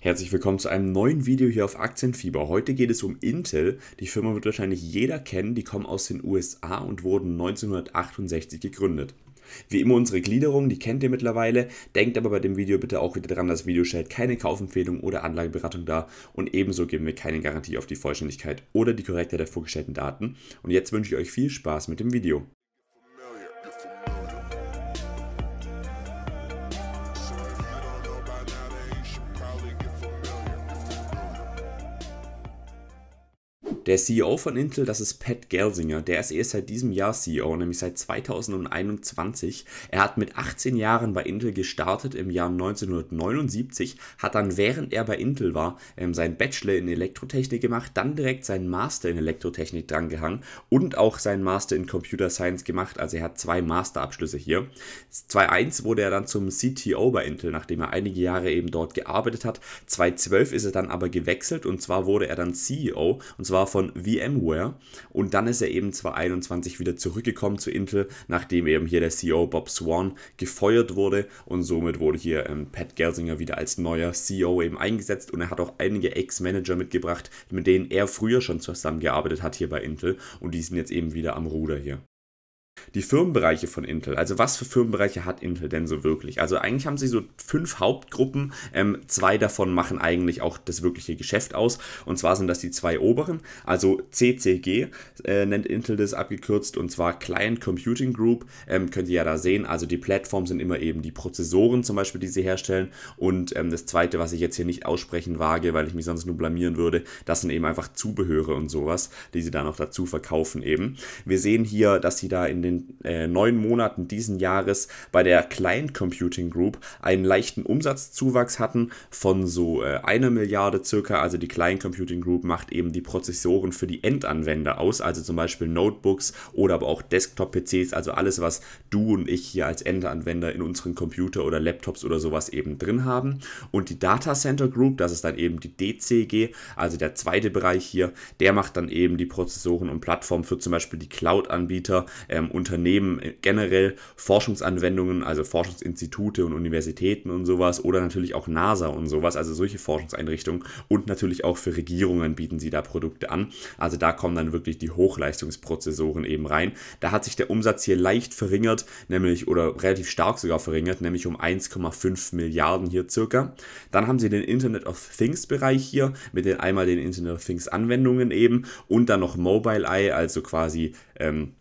Herzlich willkommen zu einem neuen Video hier auf Aktienfieber. Heute geht es um Intel. Die Firma wird wahrscheinlich jeder kennen. Die kommen aus den USA und wurden 1968 gegründet. Wie immer unsere Gliederung, die kennt ihr mittlerweile. Denkt aber bei dem Video bitte auch wieder dran, das Video stellt keine Kaufempfehlung oder Anlageberatung dar und ebenso geben wir keine Garantie auf die Vollständigkeit oder die Korrektheit der vorgestellten Daten. Und jetzt wünsche ich euch viel Spaß mit dem Video. Der CEO von Intel, das ist Pat Gelsinger. Der ist erst seit diesem Jahr CEO, nämlich seit 2021. Er hat mit 18 Jahren bei Intel gestartet im Jahr 1979, hat dann, während er bei Intel war, ähm, seinen Bachelor in Elektrotechnik gemacht, dann direkt seinen Master in Elektrotechnik drangehangen und auch seinen Master in Computer Science gemacht. Also er hat zwei Masterabschlüsse hier. 2.1 wurde er dann zum CTO bei Intel, nachdem er einige Jahre eben dort gearbeitet hat. 2.12 ist er dann aber gewechselt und zwar wurde er dann CEO und zwar von von VMware. Und dann ist er eben 2021 wieder zurückgekommen zu Intel, nachdem eben hier der CEO Bob Swan gefeuert wurde. Und somit wurde hier ähm, Pat Gelsinger wieder als neuer CEO eben eingesetzt. Und er hat auch einige Ex-Manager mitgebracht, mit denen er früher schon zusammengearbeitet hat hier bei Intel. Und die sind jetzt eben wieder am Ruder hier die Firmenbereiche von Intel. Also was für Firmenbereiche hat Intel denn so wirklich? Also eigentlich haben sie so fünf Hauptgruppen. Ähm, zwei davon machen eigentlich auch das wirkliche Geschäft aus. Und zwar sind das die zwei oberen. Also CCG äh, nennt Intel das abgekürzt und zwar Client Computing Group. Ähm, könnt ihr ja da sehen. Also die Plattformen sind immer eben die Prozessoren zum Beispiel, die sie herstellen. Und ähm, das zweite, was ich jetzt hier nicht aussprechen wage, weil ich mich sonst nur blamieren würde, das sind eben einfach Zubehöre und sowas, die sie da noch dazu verkaufen eben. Wir sehen hier, dass sie da in den den äh, neun Monaten diesen Jahres bei der Client Computing Group einen leichten Umsatzzuwachs hatten von so äh, einer Milliarde circa. Also die Client Computing Group macht eben die Prozessoren für die Endanwender aus, also zum Beispiel Notebooks oder aber auch Desktop-PCs, also alles, was du und ich hier als Endanwender in unseren Computer oder Laptops oder sowas eben drin haben. Und die Data Center Group, das ist dann eben die DCG, also der zweite Bereich hier, der macht dann eben die Prozessoren und Plattformen für zum Beispiel die Cloud-Anbieter ähm, Unternehmen äh, generell, Forschungsanwendungen, also Forschungsinstitute und Universitäten und sowas oder natürlich auch NASA und sowas, also solche Forschungseinrichtungen und natürlich auch für Regierungen bieten sie da Produkte an. Also da kommen dann wirklich die Hochleistungsprozessoren eben rein. Da hat sich der Umsatz hier leicht verringert, nämlich oder relativ stark sogar verringert, nämlich um 1,5 Milliarden hier circa. Dann haben sie den Internet of Things Bereich hier mit den einmal den Internet of Things Anwendungen eben und dann noch Mobile Eye, also quasi ähm,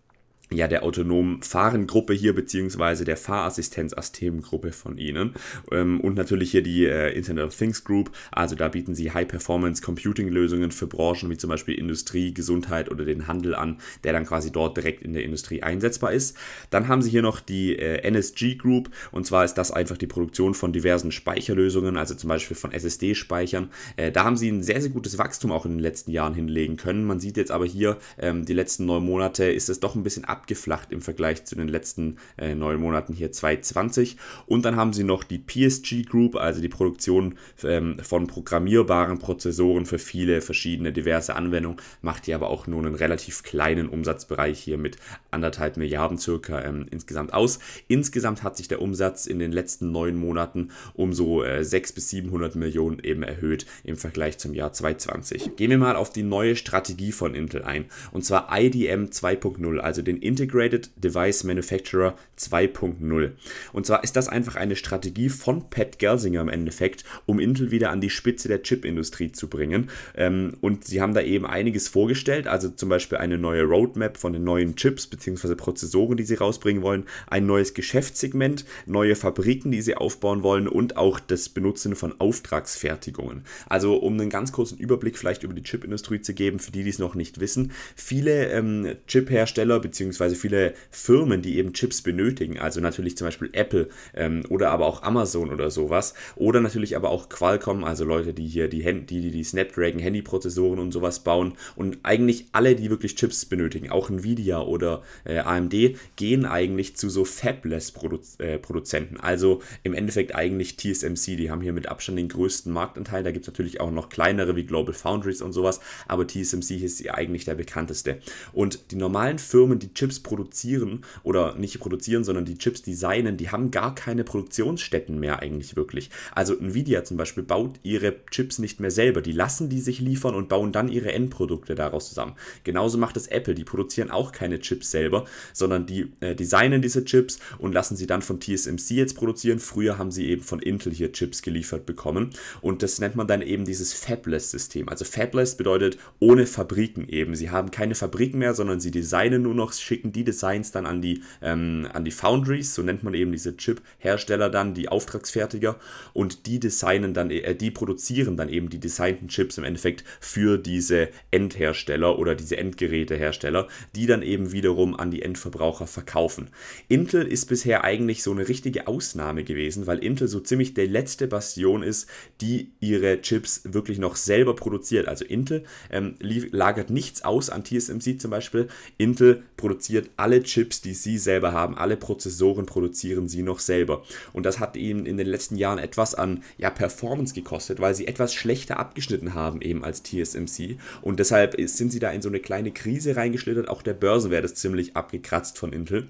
ja, der autonomen Fahrengruppe hier, beziehungsweise der Fahrassistenz-Asthemengruppe von Ihnen. Ähm, und natürlich hier die äh, Internet of Things Group. Also da bieten Sie High-Performance-Computing-Lösungen für Branchen wie zum Beispiel Industrie, Gesundheit oder den Handel an, der dann quasi dort direkt in der Industrie einsetzbar ist. Dann haben Sie hier noch die äh, NSG Group. Und zwar ist das einfach die Produktion von diversen Speicherlösungen, also zum Beispiel von SSD-Speichern. Äh, da haben Sie ein sehr, sehr gutes Wachstum auch in den letzten Jahren hinlegen können. Man sieht jetzt aber hier, ähm, die letzten neun Monate ist es doch ein bisschen abgeflacht im Vergleich zu den letzten äh, neun Monaten hier 2020. Und dann haben sie noch die PSG Group, also die Produktion ähm, von programmierbaren Prozessoren für viele verschiedene diverse Anwendungen, macht hier aber auch nur einen relativ kleinen Umsatzbereich hier mit anderthalb Milliarden circa ähm, insgesamt aus. Insgesamt hat sich der Umsatz in den letzten neun Monaten um so äh, 600 bis 700 Millionen eben erhöht im Vergleich zum Jahr 2020. Gehen wir mal auf die neue Strategie von Intel ein, und zwar IDM 2.0, also den Integrated Device Manufacturer 2.0. Und zwar ist das einfach eine Strategie von Pat Gelsinger im Endeffekt, um Intel wieder an die Spitze der Chipindustrie zu bringen. Ähm, und sie haben da eben einiges vorgestellt, also zum Beispiel eine neue Roadmap von den neuen Chips bzw. Prozessoren, die sie rausbringen wollen, ein neues Geschäftssegment, neue Fabriken, die sie aufbauen wollen und auch das Benutzen von Auftragsfertigungen. Also um einen ganz kurzen Überblick vielleicht über die Chipindustrie zu geben, für die, die es noch nicht wissen. Viele ähm, Chiphersteller bzw beziehungsweise viele Firmen, die eben Chips benötigen, also natürlich zum Beispiel Apple ähm, oder aber auch Amazon oder sowas. Oder natürlich aber auch Qualcomm, also Leute, die hier die, die, die, die Snapdragon Handyprozessoren und sowas bauen. Und eigentlich alle, die wirklich Chips benötigen, auch Nvidia oder äh, AMD, gehen eigentlich zu so Fabless-Produzenten. Äh, also im Endeffekt eigentlich TSMC, die haben hier mit Abstand den größten Marktanteil. Da gibt es natürlich auch noch kleinere wie Global Foundries und sowas, aber TSMC ist ja eigentlich der bekannteste. Und die normalen Firmen, die Chips Chips produzieren oder nicht produzieren, sondern die Chips designen, die haben gar keine Produktionsstätten mehr eigentlich wirklich. Also Nvidia zum Beispiel baut ihre Chips nicht mehr selber, die lassen die sich liefern und bauen dann ihre Endprodukte daraus zusammen. Genauso macht es Apple, die produzieren auch keine Chips selber, sondern die äh, designen diese Chips und lassen sie dann von TSMC jetzt produzieren. Früher haben sie eben von Intel hier Chips geliefert bekommen und das nennt man dann eben dieses Fabless-System. Also Fabless bedeutet ohne Fabriken eben. Sie haben keine Fabriken mehr, sondern sie designen nur noch, schick schicken die Designs dann an die, ähm, an die Foundries, so nennt man eben diese Chip-Hersteller dann, die Auftragsfertiger, und die designen dann, äh, die produzieren dann eben die designten Chips im Endeffekt für diese Endhersteller oder diese Endgerätehersteller, die dann eben wiederum an die Endverbraucher verkaufen. Intel ist bisher eigentlich so eine richtige Ausnahme gewesen, weil Intel so ziemlich der letzte Bastion ist, die ihre Chips wirklich noch selber produziert. Also Intel ähm, lagert nichts aus an TSMC zum Beispiel. Intel produziert produziert alle Chips, die sie selber haben, alle Prozessoren produzieren sie noch selber. Und das hat ihnen in den letzten Jahren etwas an ja, Performance gekostet, weil sie etwas schlechter abgeschnitten haben eben als TSMC. Und deshalb sind sie da in so eine kleine Krise reingeschlittert. Auch der Börsenwert ist ziemlich abgekratzt von Intel.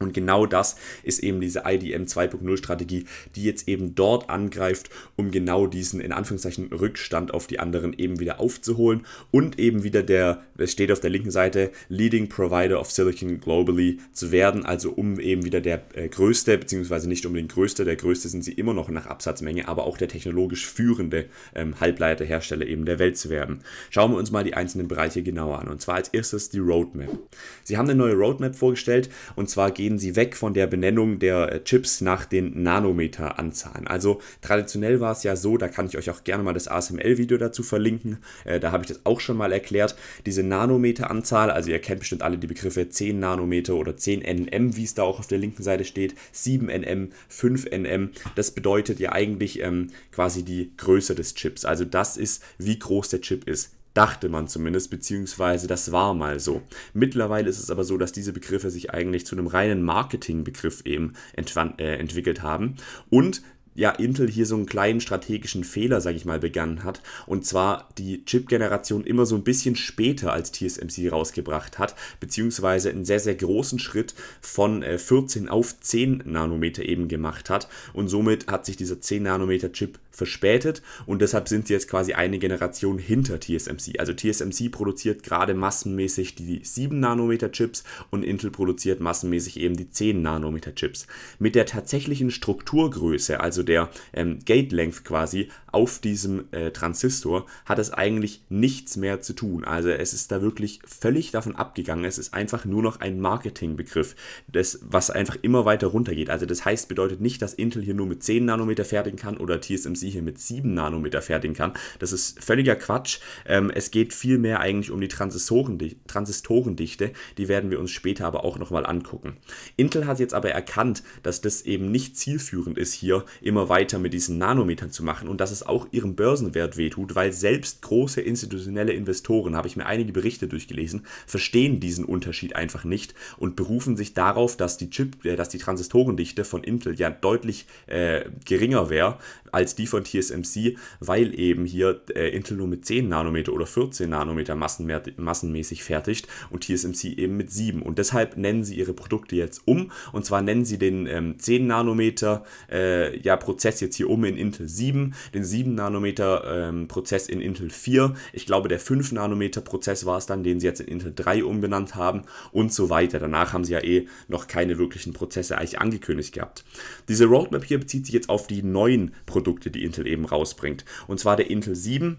Und genau das ist eben diese IDM 2.0 Strategie, die jetzt eben dort angreift, um genau diesen in Anführungszeichen Rückstand auf die anderen eben wieder aufzuholen und eben wieder der, es steht auf der linken Seite, Leading Provider of Silicon globally zu werden, also um eben wieder der äh, größte, beziehungsweise nicht unbedingt größte, der größte sind sie immer noch nach Absatzmenge, aber auch der technologisch führende ähm, Halbleiterhersteller eben der Welt zu werden. Schauen wir uns mal die einzelnen Bereiche genauer an und zwar als erstes die Roadmap. Sie haben eine neue Roadmap vorgestellt und zwar geht gehen sie weg von der Benennung der äh, Chips nach den Nanometeranzahlen. Also traditionell war es ja so, da kann ich euch auch gerne mal das ASML-Video dazu verlinken, äh, da habe ich das auch schon mal erklärt, diese Nanometeranzahl, also ihr kennt bestimmt alle die Begriffe 10 Nanometer oder 10 nm, wie es da auch auf der linken Seite steht, 7 nm, 5 nm, das bedeutet ja eigentlich ähm, quasi die Größe des Chips. Also das ist, wie groß der Chip ist. Dachte man zumindest, beziehungsweise das war mal so. Mittlerweile ist es aber so, dass diese Begriffe sich eigentlich zu einem reinen Marketingbegriff eben äh, entwickelt haben und ja, Intel hier so einen kleinen strategischen Fehler, sage ich mal, begangen hat. Und zwar die Chip-Generation immer so ein bisschen später als TSMC rausgebracht hat, beziehungsweise einen sehr, sehr großen Schritt von 14 äh, auf 10 Nanometer eben gemacht hat. Und somit hat sich dieser 10 Nanometer Chip verspätet und deshalb sind sie jetzt quasi eine Generation hinter TSMC. Also TSMC produziert gerade massenmäßig die 7 Nanometer Chips und Intel produziert massenmäßig eben die 10 Nanometer Chips. Mit der tatsächlichen Strukturgröße, also der ähm, Gate Length quasi auf diesem äh, Transistor, hat es eigentlich nichts mehr zu tun. Also es ist da wirklich völlig davon abgegangen. Es ist einfach nur noch ein Marketingbegriff, das, was einfach immer weiter runtergeht. Also das heißt, bedeutet nicht, dass Intel hier nur mit 10 Nanometer fertigen kann oder TSMC sie hier mit 7 Nanometer fertigen kann. Das ist völliger Quatsch. Ähm, es geht vielmehr eigentlich um die Transistorendichte. Transistorendichte. Die werden wir uns später aber auch nochmal angucken. Intel hat jetzt aber erkannt, dass das eben nicht zielführend ist, hier immer weiter mit diesen Nanometern zu machen und dass es auch ihrem Börsenwert wehtut, weil selbst große institutionelle Investoren, habe ich mir einige Berichte durchgelesen, verstehen diesen Unterschied einfach nicht und berufen sich darauf, dass die Chip, äh, dass die Transistorendichte von Intel ja deutlich äh, geringer wäre als die von von TSMC, weil eben hier äh, Intel nur mit 10 Nanometer oder 14 Nanometer massenmäßig fertigt und TSMC eben mit 7. Und deshalb nennen sie ihre Produkte jetzt um. Und zwar nennen sie den ähm, 10 Nanometer äh, ja, Prozess jetzt hier um in Intel 7, den 7 Nanometer ähm, Prozess in Intel 4. Ich glaube, der 5 Nanometer Prozess war es dann, den sie jetzt in Intel 3 umbenannt haben und so weiter. Danach haben sie ja eh noch keine wirklichen Prozesse eigentlich angekündigt gehabt. Diese Roadmap hier bezieht sich jetzt auf die neuen Produkte, die Intel eben rausbringt. Und zwar der Intel 7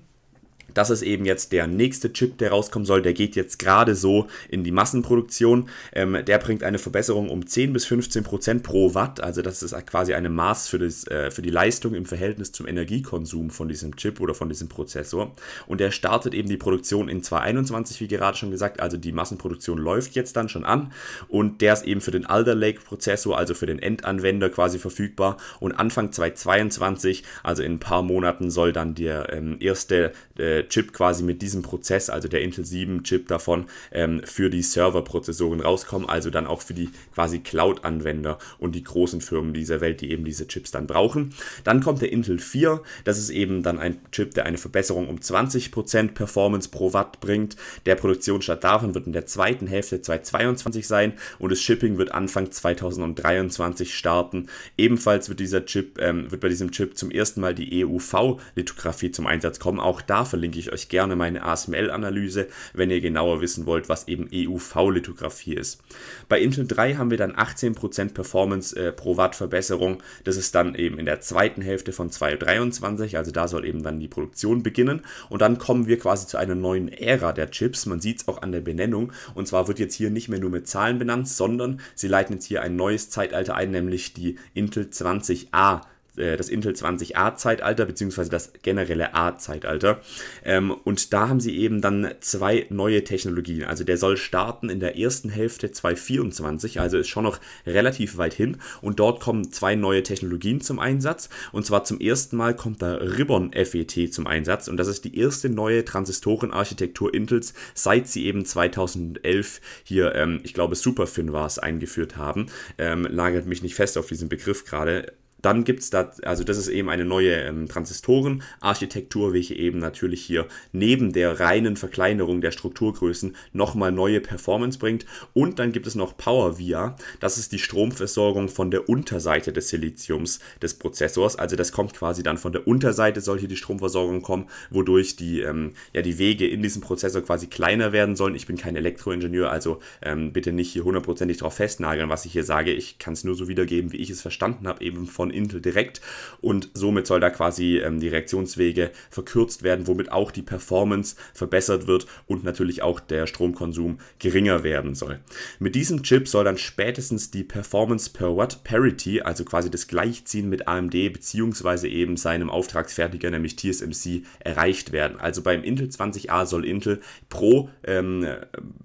das ist eben jetzt der nächste Chip, der rauskommen soll. Der geht jetzt gerade so in die Massenproduktion. Ähm, der bringt eine Verbesserung um 10 bis 15 Prozent pro Watt. Also das ist quasi eine Maß für, das, äh, für die Leistung im Verhältnis zum Energiekonsum von diesem Chip oder von diesem Prozessor. Und der startet eben die Produktion in 2021, wie gerade schon gesagt. Also die Massenproduktion läuft jetzt dann schon an. Und der ist eben für den Alder Lake Prozessor, also für den Endanwender quasi verfügbar. Und Anfang 2022, also in ein paar Monaten, soll dann der ähm, erste äh, Chip quasi mit diesem Prozess, also der Intel 7 Chip davon, ähm, für die Serverprozessoren rauskommen, also dann auch für die quasi Cloud-Anwender und die großen Firmen dieser Welt, die eben diese Chips dann brauchen. Dann kommt der Intel 4, das ist eben dann ein Chip, der eine Verbesserung um 20% Performance pro Watt bringt. Der Produktionsstart davon wird in der zweiten Hälfte 2022 sein und das Shipping wird Anfang 2023 starten. Ebenfalls wird dieser Chip, ähm, wird bei diesem Chip zum ersten Mal die EUV-Lithografie zum Einsatz kommen. Auch da verlinke verlinke ich euch gerne meine ASML-Analyse, wenn ihr genauer wissen wollt, was eben EUV-Lithografie ist. Bei Intel 3 haben wir dann 18% Performance äh, pro Watt Verbesserung. Das ist dann eben in der zweiten Hälfte von 2023, also da soll eben dann die Produktion beginnen. Und dann kommen wir quasi zu einer neuen Ära der Chips. Man sieht es auch an der Benennung. Und zwar wird jetzt hier nicht mehr nur mit Zahlen benannt, sondern sie leiten jetzt hier ein neues Zeitalter ein, nämlich die Intel 20a äh, das Intel 20a-Zeitalter, beziehungsweise das generelle A-Zeitalter. Ähm, und da haben sie eben dann zwei neue Technologien. Also der soll starten in der ersten Hälfte 2024, also ist schon noch relativ weit hin. Und dort kommen zwei neue Technologien zum Einsatz. Und zwar zum ersten Mal kommt da Ribbon FET zum Einsatz. Und das ist die erste neue Transistorenarchitektur Intels, seit sie eben 2011 hier, ähm, ich glaube, SuperFin war es, eingeführt haben. lagert ähm, mich nicht fest auf diesen Begriff gerade dann gibt es da, also das ist eben eine neue ähm, Transistorenarchitektur, welche eben natürlich hier neben der reinen Verkleinerung der Strukturgrößen nochmal neue Performance bringt. Und dann gibt es noch Power Via, das ist die Stromversorgung von der Unterseite des Siliziums des Prozessors. Also das kommt quasi dann von der Unterseite, soll hier die Stromversorgung kommen, wodurch die, ähm, ja, die Wege in diesem Prozessor quasi kleiner werden sollen. Ich bin kein Elektroingenieur, also ähm, bitte nicht hier hundertprozentig drauf festnageln, was ich hier sage. Ich kann es nur so wiedergeben, wie ich es verstanden habe, eben von Intel direkt und somit soll da quasi ähm, die Reaktionswege verkürzt werden, womit auch die Performance verbessert wird und natürlich auch der Stromkonsum geringer werden soll. Mit diesem Chip soll dann spätestens die Performance per Watt Parity, also quasi das Gleichziehen mit AMD beziehungsweise eben seinem Auftragsfertiger, nämlich TSMC, erreicht werden. Also beim Intel 20A soll Intel pro, ähm,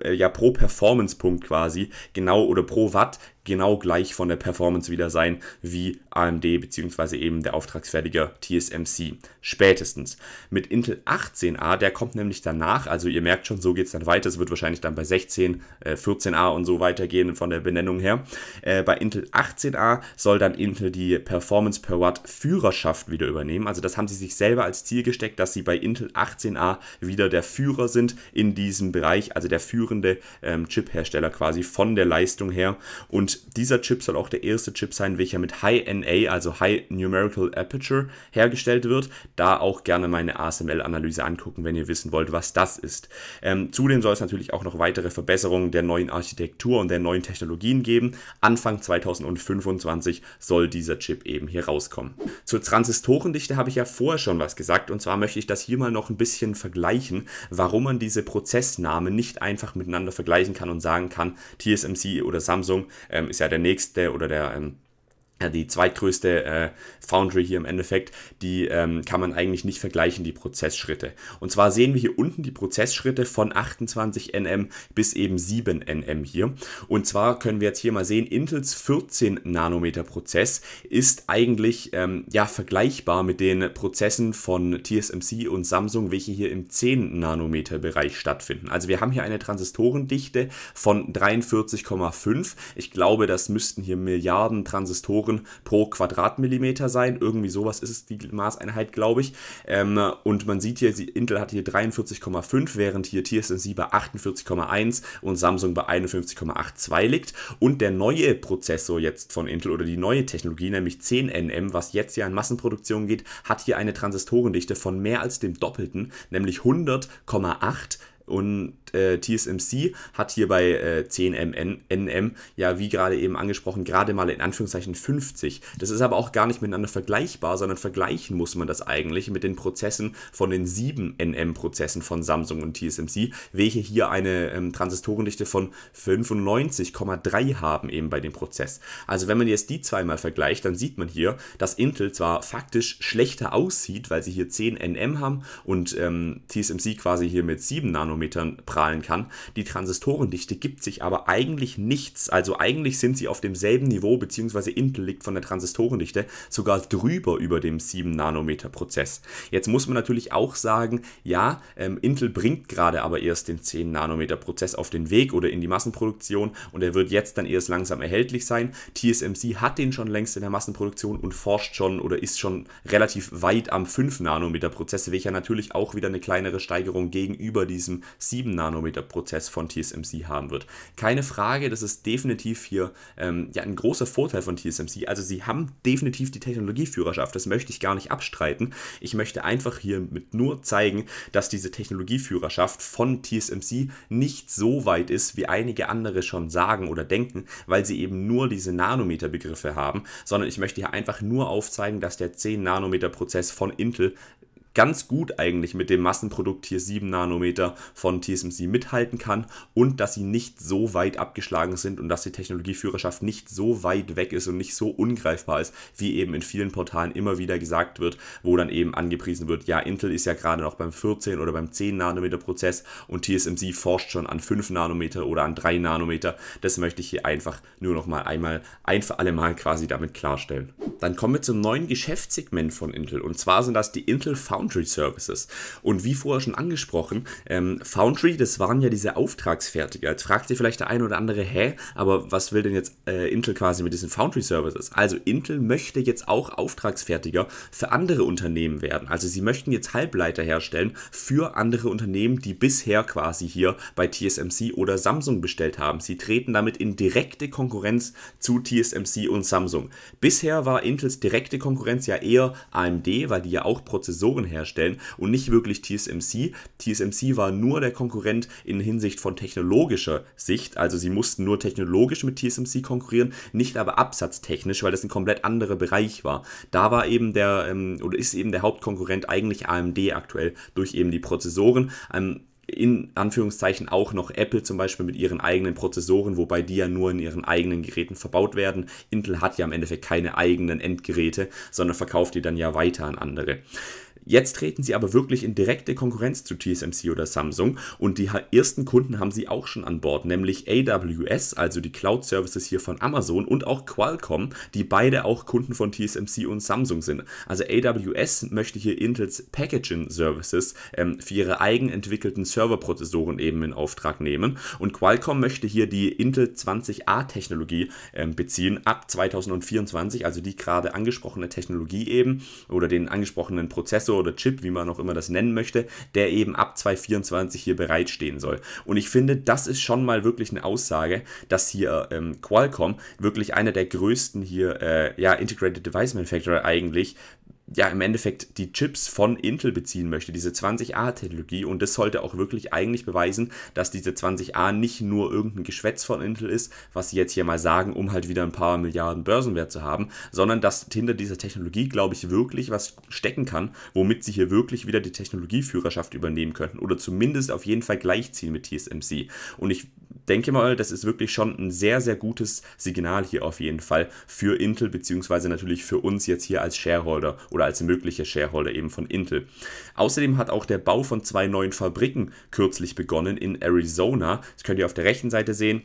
äh, ja, pro Performance-Punkt quasi genau oder pro Watt genau gleich von der Performance wieder sein wie AMD bzw. eben der Auftragsfertiger TSMC. Spätestens. Mit Intel 18a, der kommt nämlich danach, also ihr merkt schon, so geht es dann weiter. Es wird wahrscheinlich dann bei 16, äh, 14a und so weitergehen von der Benennung her. Äh, bei Intel 18a soll dann Intel die Performance per Watt Führerschaft wieder übernehmen. Also das haben sie sich selber als Ziel gesteckt, dass sie bei Intel 18a wieder der Führer sind in diesem Bereich, also der führende ähm, Chip-Hersteller quasi von der Leistung her. Und dieser Chip soll auch der erste Chip sein, welcher mit High NA, also High Numerical Aperture, hergestellt wird. Da auch gerne meine ASML-Analyse angucken, wenn ihr wissen wollt, was das ist. Ähm, zudem soll es natürlich auch noch weitere Verbesserungen der neuen Architektur und der neuen Technologien geben. Anfang 2025 soll dieser Chip eben hier rauskommen. Zur Transistorendichte habe ich ja vorher schon was gesagt und zwar möchte ich das hier mal noch ein bisschen vergleichen, warum man diese Prozessnamen nicht einfach miteinander vergleichen kann und sagen kann, TSMC oder Samsung äh, ähm, ist ja der nächste oder der ähm, ja, die zweitgrößte äh, Foundry hier im Endeffekt, die ähm, kann man eigentlich nicht vergleichen, die Prozessschritte. Und zwar sehen wir hier unten die Prozessschritte von 28 nm bis eben 7 nm hier. Und zwar können wir jetzt hier mal sehen, Intels 14 Nanometer Prozess ist eigentlich ähm, ja vergleichbar mit den Prozessen von TSMC und Samsung, welche hier im 10 Nanometer Bereich stattfinden. Also wir haben hier eine Transistorendichte von 43,5. Ich glaube, das müssten hier Milliarden Transistoren Temperaturen pro Quadratmillimeter sein. Irgendwie sowas ist es die Maßeinheit, glaube ich. Ähm, und man sieht hier, Intel hat hier 43,5, während hier TSMC bei 48,1 und Samsung bei 51,82 liegt. Und der neue Prozessor jetzt von Intel oder die neue Technologie, nämlich 10nm, was jetzt ja in Massenproduktion geht, hat hier eine Transistorendichte von mehr als dem Doppelten, nämlich 100,8 und äh, TSMC hat hier bei äh, 10 NM ja, wie gerade eben angesprochen, gerade mal in Anführungszeichen 50. Das ist aber auch gar nicht miteinander vergleichbar, sondern vergleichen muss man das eigentlich mit den Prozessen von den 7 NM-Prozessen von Samsung und TSMC, welche hier eine ähm, Transistorendichte von 95,3 haben eben bei dem Prozess. Also wenn man jetzt die zweimal vergleicht, dann sieht man hier, dass Intel zwar faktisch schlechter aussieht, weil sie hier 10 NM haben und ähm, TSMC quasi hier mit 7 Nanometer Kilometern prahlen kann. Die Transistorendichte gibt sich aber eigentlich nichts. Also eigentlich sind sie auf demselben Niveau, beziehungsweise Intel liegt von der Transistorendichte sogar drüber über dem 7-Nanometer-Prozess. Jetzt muss man natürlich auch sagen, ja, ähm, Intel bringt gerade aber erst den 10-Nanometer-Prozess auf den Weg oder in die Massenproduktion und er wird jetzt dann erst langsam erhältlich sein. TSMC hat den schon längst in der Massenproduktion und forscht schon oder ist schon relativ weit am 5-Nanometer-Prozess, welcher natürlich auch wieder eine kleinere Steigerung gegenüber diesem 7 Nanometer Prozess von TSMC haben wird. Keine Frage, das ist definitiv hier ähm, ja, ein großer Vorteil von TSMC. Also sie haben definitiv die Technologieführerschaft, das möchte ich gar nicht abstreiten. Ich möchte einfach hiermit nur zeigen, dass diese Technologieführerschaft von TSMC nicht so weit ist, wie einige andere schon sagen oder denken, weil sie eben nur diese Nanometer-Begriffe haben, sondern ich möchte hier einfach nur aufzeigen, dass der 10 Nanometer Prozess von Intel ganz gut eigentlich mit dem Massenprodukt hier 7 Nanometer von TSMC mithalten kann und dass sie nicht so weit abgeschlagen sind und dass die Technologieführerschaft nicht so weit weg ist und nicht so ungreifbar ist, wie eben in vielen Portalen immer wieder gesagt wird, wo dann eben angepriesen wird, ja, Intel ist ja gerade noch beim 14 oder beim 10 Nanometer Prozess und TSMC forscht schon an 5 Nanometer oder an 3 Nanometer. Das möchte ich hier einfach nur noch mal einmal ein für alle Mal quasi damit klarstellen. Dann kommen wir zum neuen Geschäftssegment von Intel und zwar sind das die Intel Foundry Foundry Services. Und wie vorher schon angesprochen, ähm, Foundry, das waren ja diese Auftragsfertiger. Jetzt fragt sich vielleicht der ein oder andere, hä, aber was will denn jetzt äh, Intel quasi mit diesen Foundry Services? Also Intel möchte jetzt auch Auftragsfertiger für andere Unternehmen werden. Also sie möchten jetzt Halbleiter herstellen für andere Unternehmen, die bisher quasi hier bei TSMC oder Samsung bestellt haben. Sie treten damit in direkte Konkurrenz zu TSMC und Samsung. Bisher war Intels direkte Konkurrenz ja eher AMD, weil die ja auch Prozessoren herstellen und nicht wirklich TSMC. TSMC war nur der Konkurrent in Hinsicht von technologischer Sicht, also sie mussten nur technologisch mit TSMC konkurrieren, nicht aber absatztechnisch, weil das ein komplett anderer Bereich war. Da war eben der, ähm, oder ist eben der Hauptkonkurrent eigentlich AMD aktuell durch eben die Prozessoren. Ähm, in Anführungszeichen auch noch Apple zum Beispiel mit ihren eigenen Prozessoren, wobei die ja nur in ihren eigenen Geräten verbaut werden. Intel hat ja im Endeffekt keine eigenen Endgeräte, sondern verkauft die dann ja weiter an andere. Jetzt treten sie aber wirklich in direkte Konkurrenz zu TSMC oder Samsung und die ersten Kunden haben sie auch schon an Bord, nämlich AWS, also die Cloud Services hier von Amazon und auch Qualcomm, die beide auch Kunden von TSMC und Samsung sind. Also AWS möchte hier Intels Packaging Services ähm, für ihre eigenentwickelten Serverprozessoren eben in Auftrag nehmen und Qualcomm möchte hier die Intel 20A Technologie ähm, beziehen ab 2024, also die gerade angesprochene Technologie eben oder den angesprochenen Prozessor Prozessor oder Chip, wie man auch immer das nennen möchte, der eben ab 2024 hier bereitstehen soll. Und ich finde, das ist schon mal wirklich eine Aussage, dass hier ähm, Qualcomm wirklich einer der größten hier, äh, ja, Integrated Device Manufacturer eigentlich ja im Endeffekt die Chips von Intel beziehen möchte, diese 20A-Technologie. Und das sollte auch wirklich eigentlich beweisen, dass diese 20A nicht nur irgendein Geschwätz von Intel ist, was sie jetzt hier mal sagen, um halt wieder ein paar Milliarden Börsenwert zu haben, sondern dass hinter dieser Technologie, glaube ich, wirklich was stecken kann, womit sie hier wirklich wieder die Technologieführerschaft übernehmen könnten oder zumindest auf jeden Fall gleichziehen mit TSMC. Und ich denke mal, das ist wirklich schon ein sehr, sehr gutes Signal hier auf jeden Fall für Intel, beziehungsweise natürlich für uns jetzt hier als Shareholder oder als mögliche Shareholder eben von Intel. Außerdem hat auch der Bau von zwei neuen Fabriken kürzlich begonnen in Arizona. Das könnt ihr auf der rechten Seite sehen.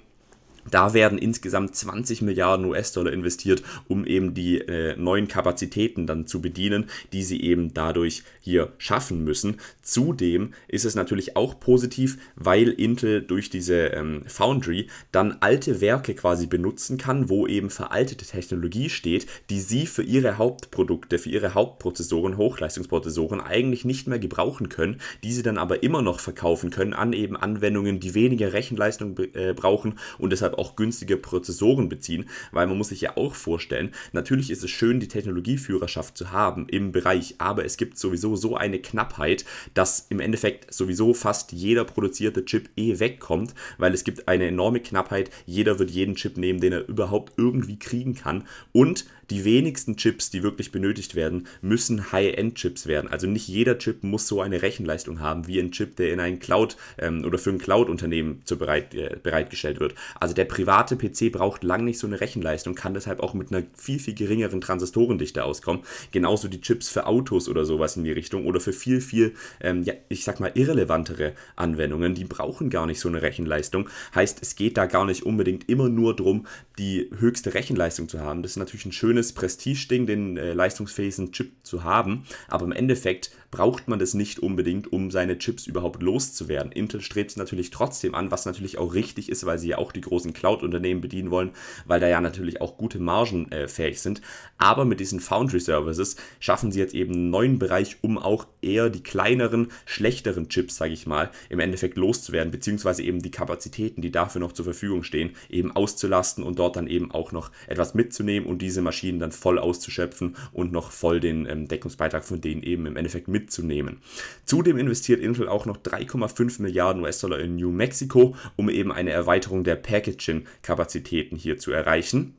Da werden insgesamt 20 Milliarden US-Dollar investiert, um eben die äh, neuen Kapazitäten dann zu bedienen, die sie eben dadurch hier schaffen müssen. Zudem ist es natürlich auch positiv, weil Intel durch diese ähm, Foundry dann alte Werke quasi benutzen kann, wo eben veraltete Technologie steht, die sie für ihre Hauptprodukte, für ihre Hauptprozessoren, Hochleistungsprozessoren eigentlich nicht mehr gebrauchen können, die sie dann aber immer noch verkaufen können an eben Anwendungen, die weniger Rechenleistung äh, brauchen und deshalb auch günstige Prozessoren beziehen, weil man muss sich ja auch vorstellen, natürlich ist es schön, die Technologieführerschaft zu haben im Bereich, aber es gibt sowieso so eine Knappheit, dass im Endeffekt sowieso fast jeder produzierte Chip eh wegkommt, weil es gibt eine enorme Knappheit, jeder wird jeden Chip nehmen, den er überhaupt irgendwie kriegen kann und die wenigsten Chips, die wirklich benötigt werden, müssen High-End-Chips werden. Also nicht jeder Chip muss so eine Rechenleistung haben wie ein Chip, der in ein Cloud ähm, oder für ein Cloud-Unternehmen bereit, äh, bereitgestellt wird. Also der private PC braucht lang nicht so eine Rechenleistung, kann deshalb auch mit einer viel, viel geringeren Transistorendichte auskommen. Genauso die Chips für Autos oder sowas in die Richtung oder für viel, viel, ähm, ja, ich sag mal, irrelevantere Anwendungen, die brauchen gar nicht so eine Rechenleistung. Heißt, es geht da gar nicht unbedingt immer nur darum, die höchste Rechenleistung zu haben. Das ist natürlich ein schönes schönes Prestigeding, den äh, leistungsfähigen Chip zu haben. Aber im Endeffekt braucht man das nicht unbedingt, um seine Chips überhaupt loszuwerden. Intel strebt es natürlich trotzdem an, was natürlich auch richtig ist, weil sie ja auch die großen Cloud-Unternehmen bedienen wollen, weil da ja natürlich auch gute Margen äh, fähig sind. Aber mit diesen Foundry-Services schaffen sie jetzt eben einen neuen Bereich, um auch eher die kleineren, schlechteren Chips, sage ich mal, im Endeffekt loszuwerden, beziehungsweise eben die Kapazitäten, die dafür noch zur Verfügung stehen, eben auszulasten und dort dann eben auch noch etwas mitzunehmen und diese Maschinen dann voll auszuschöpfen und noch voll den ähm, Deckungsbeitrag von denen eben im Endeffekt mitzunehmen. Profit zu nehmen. Zudem investiert Intel auch noch 3,5 Milliarden US-Dollar in New Mexico, um eben eine Erweiterung der Packaging-Kapazitäten hier zu erreichen.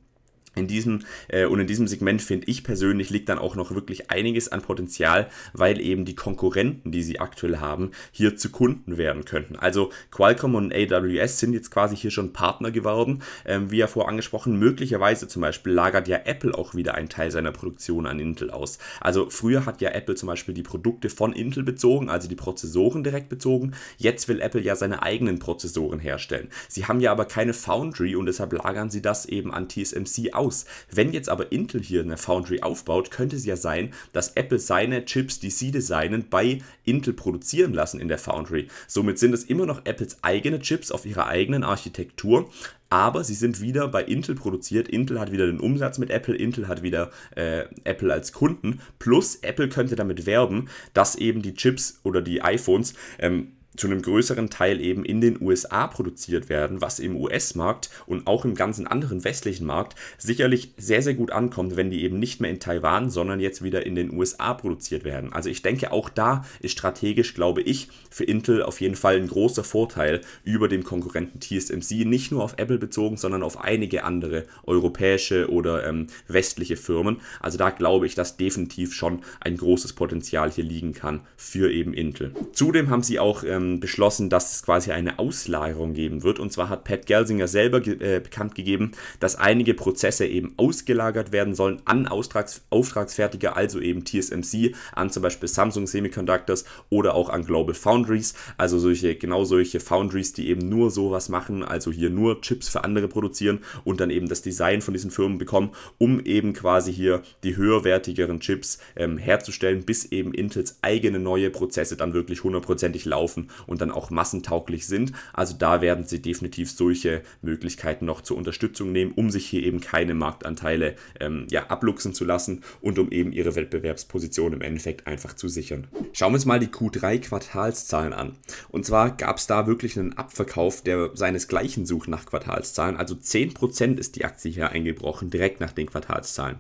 In diesem äh, und in diesem Segment finde ich persönlich liegt dann auch noch wirklich einiges an Potenzial, weil eben die Konkurrenten, die sie aktuell haben, hier zu Kunden werden könnten. Also Qualcomm und AWS sind jetzt quasi hier schon Partner geworden, ähm, wie ja vor angesprochen. Möglicherweise zum Beispiel lagert ja Apple auch wieder einen Teil seiner Produktion an Intel aus. Also früher hat ja Apple zum Beispiel die Produkte von Intel bezogen, also die Prozessoren direkt bezogen. Jetzt will Apple ja seine eigenen Prozessoren herstellen. Sie haben ja aber keine Foundry und deshalb lagern sie das eben an TSMC aus raus. Wenn jetzt aber Intel hier eine Foundry aufbaut, könnte es ja sein, dass Apple seine Chips, die sie designen, bei Intel produzieren lassen in der Foundry. Somit sind es immer noch Apples eigene Chips auf ihrer eigenen Architektur, aber sie sind wieder bei Intel produziert. Intel hat wieder den Umsatz mit Apple, Intel hat wieder äh, Apple als Kunden. Plus Apple könnte damit werben, dass eben die Chips oder die iPhones ähm, zu einem größeren Teil eben in den USA produziert werden, was im US-Markt und auch im ganzen anderen westlichen Markt sicherlich sehr, sehr gut ankommt, wenn die eben nicht mehr in Taiwan, sondern jetzt wieder in den USA produziert werden. Also ich denke, auch da ist strategisch, glaube ich, für Intel auf jeden Fall ein großer Vorteil über dem Konkurrenten TSMC, nicht nur auf Apple bezogen, sondern auf einige andere europäische oder ähm, westliche Firmen. Also da glaube ich, dass definitiv schon ein großes Potenzial hier liegen kann für eben Intel. Zudem haben sie auch ähm, ähm, beschlossen, dass es quasi eine Auslagerung geben wird. Und zwar hat Pat Gelsinger selber ge äh, bekannt gegeben, dass einige Prozesse eben ausgelagert werden sollen an Auftrags Auftragsfertiger, also eben TSMC, an zum Beispiel Samsung Semiconductors oder auch an Global Foundries, also solche, genau solche Foundries, die eben nur sowas machen, also hier nur Chips für andere produzieren und dann eben das Design von diesen Firmen bekommen, um eben quasi hier die höherwertigeren Chips ähm, herzustellen, bis eben Intels eigene neue Prozesse dann wirklich hundertprozentig laufen und dann auch massentauglich sind. Also da werden sie definitiv solche Möglichkeiten noch zur Unterstützung nehmen, um sich hier eben keine Marktanteile ähm, ja, abluchsen zu lassen und um eben ihre Wettbewerbsposition im Endeffekt einfach zu sichern. Schauen wir uns mal die Q3-Quartalszahlen an. Und zwar gab es da wirklich einen Abverkauf, der seinesgleichen sucht nach Quartalszahlen. Also 10% ist die Aktie hier eingebrochen, direkt nach den Quartalszahlen.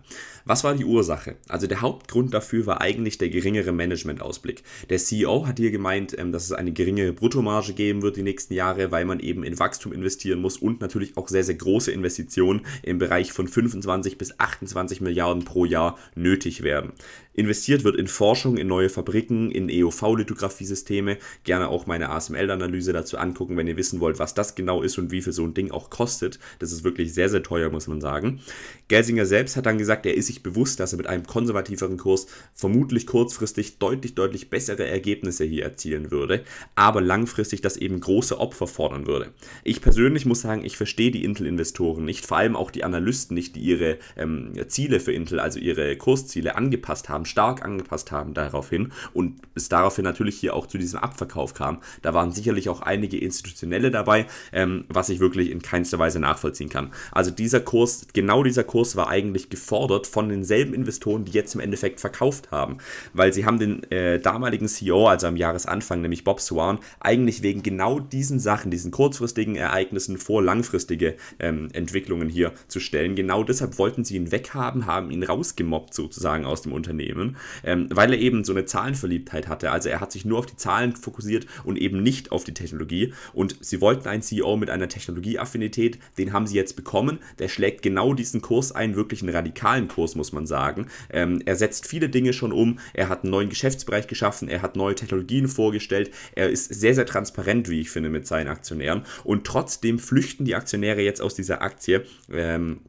Was war die Ursache? Also der Hauptgrund dafür war eigentlich der geringere Managementausblick. Der CEO hat hier gemeint, ähm, dass es eine geringere Bruttomarge geben wird die nächsten Jahre, weil man eben in Wachstum investieren muss und natürlich auch sehr, sehr große Investitionen im Bereich von 25 bis 28 Milliarden pro Jahr nötig werden. Investiert wird in Forschung, in neue Fabriken, in EOV-Lithografiesysteme. Gerne auch meine ASML-Analyse dazu angucken, wenn ihr wissen wollt, was das genau ist und wie viel so ein Ding auch kostet. Das ist wirklich sehr, sehr teuer, muss man sagen. Gelsinger selbst hat dann gesagt, er ist sich bewusst, dass er mit einem konservativeren Kurs vermutlich kurzfristig deutlich, deutlich bessere Ergebnisse hier erzielen würde, aber langfristig das eben große Opfer fordern würde. Ich persönlich muss sagen, ich verstehe die Intel-Investoren nicht, vor allem auch die Analysten nicht, die ihre ähm, Ziele für Intel, also ihre Kursziele angepasst haben stark angepasst haben daraufhin und es daraufhin natürlich hier auch zu diesem Abverkauf kam. Da waren sicherlich auch einige institutionelle dabei, ähm, was ich wirklich in keinster Weise nachvollziehen kann. Also dieser Kurs, genau dieser Kurs war eigentlich gefordert von denselben Investoren, die jetzt im Endeffekt verkauft haben, weil sie haben den äh, damaligen CEO, also am Jahresanfang, nämlich Bob Swan, eigentlich wegen genau diesen Sachen, diesen kurzfristigen Ereignissen vor langfristige ähm, Entwicklungen hier zu stellen. Genau deshalb wollten sie ihn weghaben, haben ihn rausgemobbt sozusagen aus dem Unternehmen. Unternehmen, ähm, weil er eben so eine Zahlenverliebtheit hatte. Also er hat sich nur auf die Zahlen fokussiert und eben nicht auf die Technologie. Und sie wollten einen CEO mit einer Technologieaffinität, den haben sie jetzt bekommen. Der schlägt genau diesen Kurs ein, wirklich einen radikalen Kurs, muss man sagen. Ähm, er setzt viele Dinge schon um, er hat einen neuen Geschäftsbereich geschaffen, er hat neue Technologien vorgestellt, er ist sehr, sehr transparent, wie ich finde, mit seinen Aktionären. Und trotzdem flüchten die Aktionäre jetzt aus dieser Aktie. Ähm,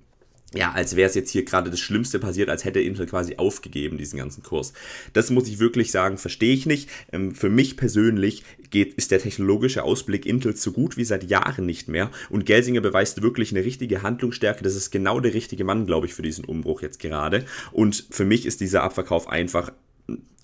ja, als wäre es jetzt hier gerade das Schlimmste passiert, als hätte Intel quasi aufgegeben, diesen ganzen Kurs. Das muss ich wirklich sagen, verstehe ich nicht. Ähm, für mich persönlich geht, ist der technologische Ausblick Intel so gut wie seit Jahren nicht mehr. Und Gelsinger beweist wirklich eine richtige Handlungsstärke. Das ist genau der richtige Mann, glaube ich, für diesen Umbruch jetzt gerade. Und für mich ist dieser Abverkauf einfach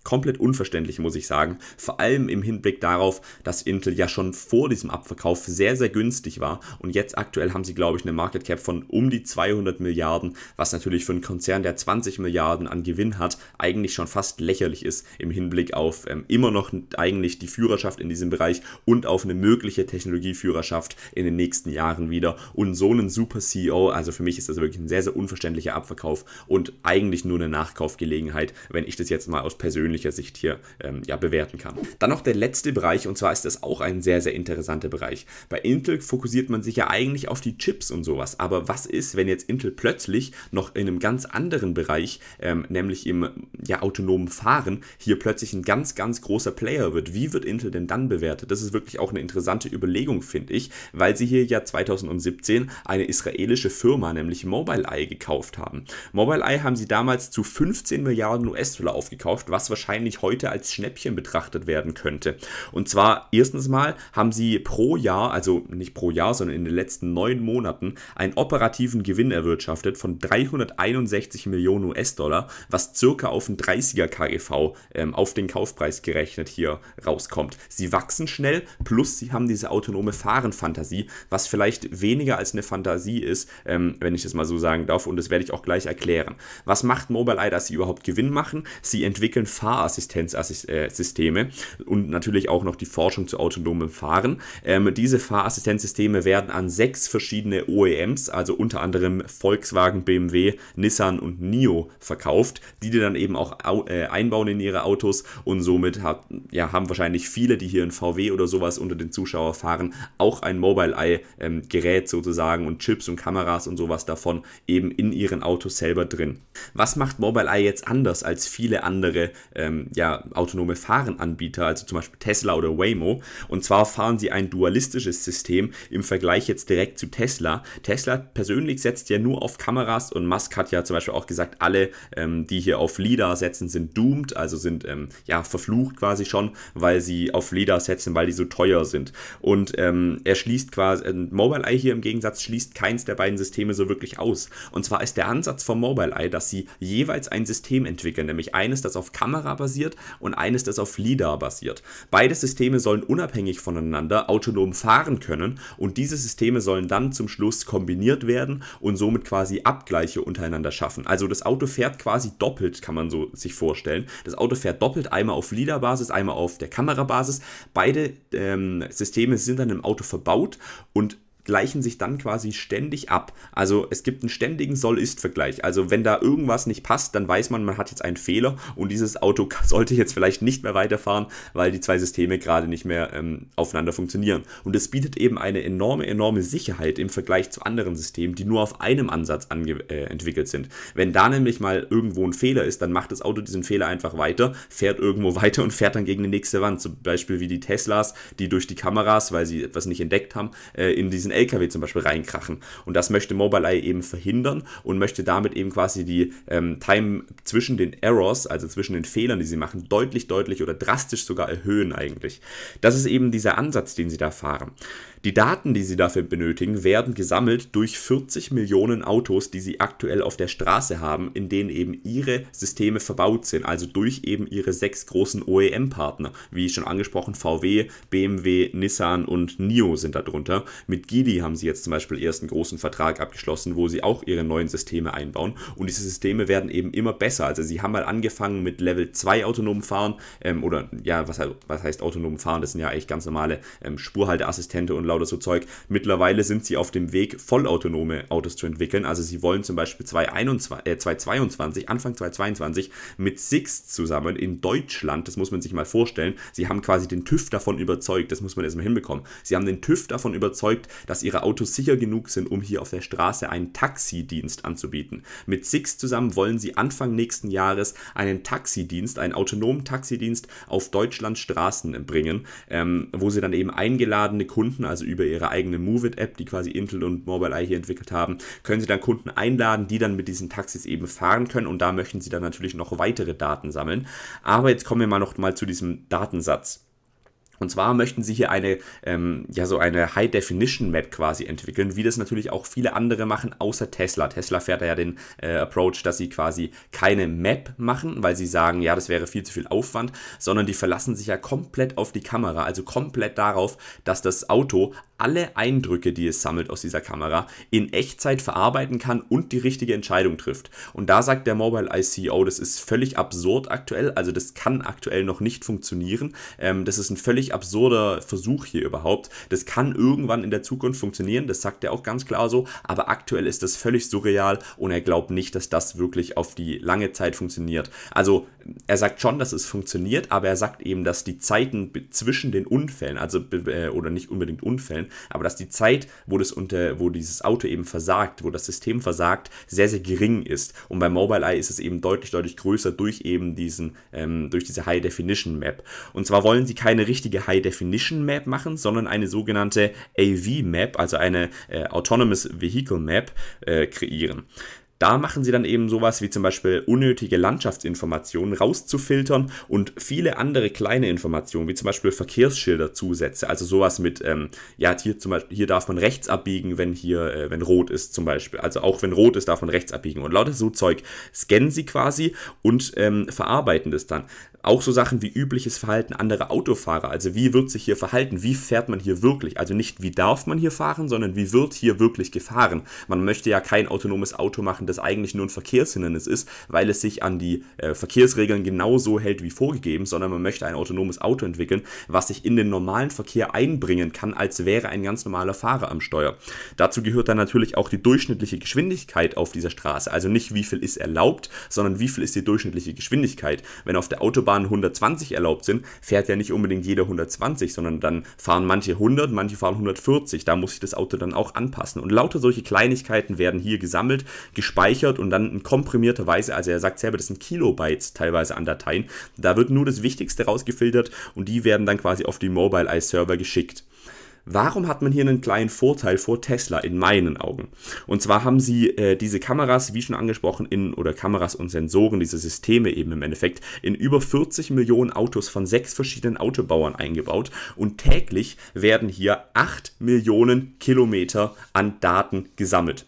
komplett unverständlich, muss ich sagen. Vor allem im Hinblick darauf, dass Intel ja schon vor diesem Abverkauf sehr, sehr günstig war. Und jetzt aktuell haben sie, glaube ich, eine Market Cap von um die 200 Milliarden, was natürlich für einen Konzern, der 20 Milliarden an Gewinn hat, eigentlich schon fast lächerlich ist im Hinblick auf ähm, immer noch eigentlich die Führerschaft in diesem Bereich und auf eine mögliche Technologieführerschaft in den nächsten Jahren wieder. Und so einen super CEO, also für mich ist das wirklich ein sehr, sehr unverständlicher Abverkauf und eigentlich nur eine Nachkaufgelegenheit, wenn ich das jetzt mal aus persönlicher persönlicher Sicht hier ähm, ja, bewerten kann. Dann noch der letzte Bereich und zwar ist das auch ein sehr, sehr interessanter Bereich. Bei Intel fokussiert man sich ja eigentlich auf die Chips und sowas, aber was ist, wenn jetzt Intel plötzlich noch in einem ganz anderen Bereich, ähm, nämlich im ja, autonomen Fahren, hier plötzlich ein ganz, ganz großer Player wird? Wie wird Intel denn dann bewertet? Das ist wirklich auch eine interessante Überlegung, finde ich, weil sie hier ja 2017 eine israelische Firma, nämlich Mobileye, gekauft haben. Mobileye haben sie damals zu 15 Milliarden US-Dollar aufgekauft, was wahrscheinlich wahrscheinlich heute als Schnäppchen betrachtet werden könnte. Und zwar erstens mal haben sie pro Jahr, also nicht pro Jahr, sondern in den letzten neun Monaten, einen operativen Gewinn erwirtschaftet von 361 Millionen US-Dollar, was circa auf ein 30er KGV ähm, auf den Kaufpreis gerechnet hier rauskommt. Sie wachsen schnell, plus sie haben diese autonome Fahrenfantasie, was vielleicht weniger als eine Fantasie ist, ähm, wenn ich das mal so sagen darf, und das werde ich auch gleich erklären. Was macht Mobile Eye, dass sie überhaupt Gewinn machen? Sie entwickeln Fahr Fahrassistenzsysteme und natürlich auch noch die Forschung zu autonomem Fahren. Ähm, diese Fahrassistenzsysteme werden an sechs verschiedene OEMs, also unter anderem Volkswagen, BMW, Nissan und NIO verkauft, die die dann eben auch äh, einbauen in ihre Autos und somit hat, ja, haben wahrscheinlich viele, die hier in VW oder sowas unter den Zuschauern fahren, auch ein Mobile-Eye-Gerät ähm, sozusagen und Chips und Kameras und sowas davon eben in ihren Autos selber drin. Was macht Mobile Eye jetzt anders als viele andere äh, ähm, ja, autonome Fahrenanbieter, also zum Beispiel Tesla oder Waymo. Und zwar fahren sie ein dualistisches System im Vergleich jetzt direkt zu Tesla. Tesla persönlich setzt ja nur auf Kameras und Musk hat ja zum Beispiel auch gesagt, alle, ähm, die hier auf LIDAR setzen, sind doomed, also sind ähm, ja verflucht quasi schon, weil sie auf LIDAR setzen, weil die so teuer sind. Und ähm, er schließt quasi, äh, Mobileye hier im Gegensatz schließt keins der beiden Systeme so wirklich aus. Und zwar ist der Ansatz von Mobileye, dass sie jeweils ein System entwickeln, nämlich eines, das auf Kamera basiert und eines, das auf LIDAR basiert. Beide Systeme sollen unabhängig voneinander autonom fahren können und diese Systeme sollen dann zum Schluss kombiniert werden und somit quasi Abgleiche untereinander schaffen. Also das Auto fährt quasi doppelt, kann man so sich vorstellen. Das Auto fährt doppelt, einmal auf LIDAR-Basis, einmal auf der Kamerabasis. Beide ähm, Systeme sind dann im Auto verbaut und gleichen sich dann quasi ständig ab. Also es gibt einen ständigen Soll-Ist-Vergleich. Also wenn da irgendwas nicht passt, dann weiß man, man hat jetzt einen Fehler und dieses Auto sollte jetzt vielleicht nicht mehr weiterfahren, weil die zwei Systeme gerade nicht mehr ähm, aufeinander funktionieren. Und es bietet eben eine enorme, enorme Sicherheit im Vergleich zu anderen Systemen, die nur auf einem Ansatz äh, entwickelt sind. Wenn da nämlich mal irgendwo ein Fehler ist, dann macht das Auto diesen Fehler einfach weiter, fährt irgendwo weiter und fährt dann gegen die nächste Wand. Zum Beispiel wie die Teslas, die durch die Kameras, weil sie etwas nicht entdeckt haben, äh, in diesen LKW zum Beispiel reinkrachen. Und das möchte Mobileye eben verhindern und möchte damit eben quasi die ähm, Time zwischen den Errors, also zwischen den Fehlern, die sie machen, deutlich, deutlich oder drastisch sogar erhöhen eigentlich. Das ist eben dieser Ansatz, den sie da fahren. Die Daten, die sie dafür benötigen, werden gesammelt durch 40 Millionen Autos, die sie aktuell auf der Straße haben, in denen eben ihre Systeme verbaut sind, also durch eben ihre sechs großen OEM-Partner, wie schon angesprochen, VW, BMW, Nissan und NIO sind darunter. Mit Gidi haben sie jetzt zum Beispiel erst einen großen Vertrag abgeschlossen, wo sie auch ihre neuen Systeme einbauen und diese Systeme werden eben immer besser. Also sie haben mal angefangen mit Level 2 autonomen Fahren ähm, oder ja, was, was heißt autonomen Fahren? Das sind ja eigentlich ganz normale ähm, Spurhalteassistente und lauter genau so Zeug. Mittlerweile sind sie auf dem Weg, vollautonome Autos zu entwickeln. Also sie wollen zum Beispiel 2021, äh, 2022, Anfang 2022 mit Six zusammen in Deutschland, das muss man sich mal vorstellen, sie haben quasi den TÜV davon überzeugt, das muss man erstmal hinbekommen. Sie haben den TÜV davon überzeugt, dass ihre Autos sicher genug sind, um hier auf der Straße einen Taxidienst anzubieten. Mit Six zusammen wollen sie Anfang nächsten Jahres einen Taxidienst, einen autonomen Taxidienst auf Deutschlands Straßen bringen, ähm, wo sie dann eben eingeladene Kunden, also also über ihre eigene Move-It-App, die quasi Intel und Mobileye hier entwickelt haben, können sie dann Kunden einladen, die dann mit diesen Taxis eben fahren können und da möchten sie dann natürlich noch weitere Daten sammeln. Aber jetzt kommen wir mal noch mal zu diesem Datensatz. Und zwar möchten sie hier eine, ähm, ja, so eine High-Definition-Map quasi entwickeln, wie das natürlich auch viele andere machen, außer Tesla. Tesla fährt ja den äh, Approach, dass sie quasi keine Map machen, weil sie sagen, ja, das wäre viel zu viel Aufwand, sondern die verlassen sich ja komplett auf die Kamera, also komplett darauf, dass das Auto alle Eindrücke, die es sammelt aus dieser Kamera, in Echtzeit verarbeiten kann und die richtige Entscheidung trifft. Und da sagt der Mobile ICO, e das ist völlig absurd aktuell, also das kann aktuell noch nicht funktionieren. Ähm, das ist ein völlig absurder Versuch hier überhaupt. Das kann irgendwann in der Zukunft funktionieren, das sagt er auch ganz klar so, aber aktuell ist das völlig surreal und er glaubt nicht, dass das wirklich auf die lange Zeit funktioniert. Also er sagt schon, dass es funktioniert, aber er sagt eben, dass die Zeiten zwischen den Unfällen, also äh, oder nicht unbedingt Unfällen, aber dass die Zeit, wo, das unter, wo dieses Auto eben versagt, wo das System versagt, sehr, sehr gering ist. Und bei Mobileye ist es eben deutlich, deutlich größer durch eben diesen, ähm, durch diese High Definition Map. Und zwar wollen sie keine richtige High Definition Map machen, sondern eine sogenannte AV Map, also eine äh, Autonomous Vehicle Map äh, kreieren. Da machen sie dann eben sowas wie zum Beispiel unnötige Landschaftsinformationen rauszufiltern und viele andere kleine Informationen, wie zum Beispiel Verkehrsschilderzusätze, also sowas mit, ähm, ja, hier zum Beispiel, hier darf man rechts abbiegen, wenn hier, äh, wenn rot ist zum Beispiel. Also auch wenn rot ist, darf man rechts abbiegen und lauter so Zeug scannen sie quasi und ähm, verarbeiten das dann. Auch so Sachen wie übliches Verhalten anderer Autofahrer. Also wie wird sich hier verhalten? Wie fährt man hier wirklich? Also nicht wie darf man hier fahren, sondern wie wird hier wirklich gefahren? Man möchte ja kein autonomes Auto machen, das eigentlich nur ein Verkehrshindernis ist, weil es sich an die äh, Verkehrsregeln genauso hält wie vorgegeben, sondern man möchte ein autonomes Auto entwickeln, was sich in den normalen Verkehr einbringen kann, als wäre ein ganz normaler Fahrer am Steuer. Dazu gehört dann natürlich auch die durchschnittliche Geschwindigkeit auf dieser Straße. Also nicht wie viel ist erlaubt, sondern wie viel ist die durchschnittliche Geschwindigkeit. Wenn auf der Autobahn Autobahn 120 erlaubt sind, fährt ja nicht unbedingt jeder 120, sondern dann fahren manche 100, manche fahren 140. Da muss sich das Auto dann auch anpassen. Und lauter solche Kleinigkeiten werden hier gesammelt, gespeichert und dann in komprimierter Weise, also er sagt selber, das sind Kilobytes teilweise an Dateien. Da wird nur das Wichtigste rausgefiltert und die werden dann quasi auf die Mobile Eye Server geschickt. Warum hat man hier einen kleinen Vorteil vor Tesla in meinen Augen? Und zwar haben sie äh, diese Kameras, wie schon angesprochen, in oder Kameras und Sensoren, diese Systeme eben im Endeffekt, in über 40 Millionen Autos von sechs verschiedenen Autobauern eingebaut und täglich werden hier 8 Millionen Kilometer an Daten gesammelt.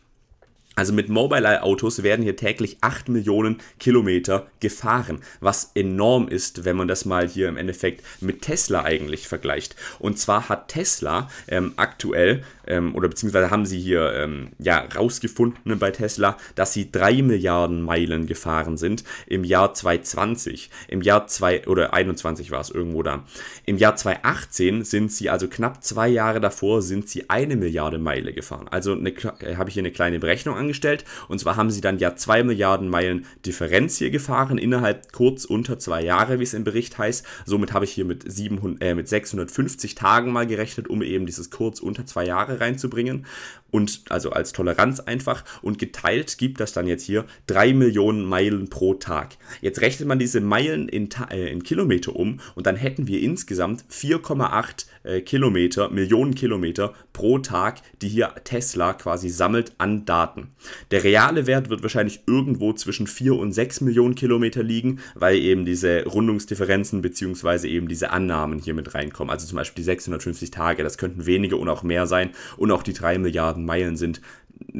Also mit Mobileye-Autos werden hier täglich 8 Millionen Kilometer gefahren, was enorm ist, wenn man das mal hier im Endeffekt mit Tesla eigentlich vergleicht. Und zwar hat Tesla ähm, aktuell, ähm, oder beziehungsweise haben sie hier ähm, ja rausgefunden bei Tesla, dass sie 3 Milliarden Meilen gefahren sind im Jahr 2020. Im Jahr 2 oder 21 war es irgendwo da. Im Jahr 2018 sind sie, also knapp zwei Jahre davor, sind sie eine Milliarde Meile gefahren. Also äh, habe ich hier eine kleine Berechnung angeschaut angestellt. Und zwar haben sie dann ja 2 Milliarden Meilen Differenz hier gefahren, innerhalb kurz unter zwei Jahre, wie es im Bericht heißt. Somit habe ich hier mit, 700, äh, mit 650 Tagen mal gerechnet, um eben dieses kurz unter zwei Jahre reinzubringen. Und also als Toleranz einfach. Und geteilt gibt das dann jetzt hier 3 Millionen Meilen pro Tag. Jetzt rechnet man diese Meilen in, äh, in Kilometer um und dann hätten wir insgesamt 4,8 äh, Kilometer, Millionen Kilometer pro Tag, die hier Tesla quasi sammelt an Daten. Der reale Wert wird wahrscheinlich irgendwo zwischen 4 und 6 Millionen Kilometer liegen, weil eben diese Rundungsdifferenzen bzw. eben diese Annahmen hier mit reinkommen. Also zum Beispiel die 650 Tage, das könnten weniger und auch mehr sein und auch die 3 Milliarden Meilen sind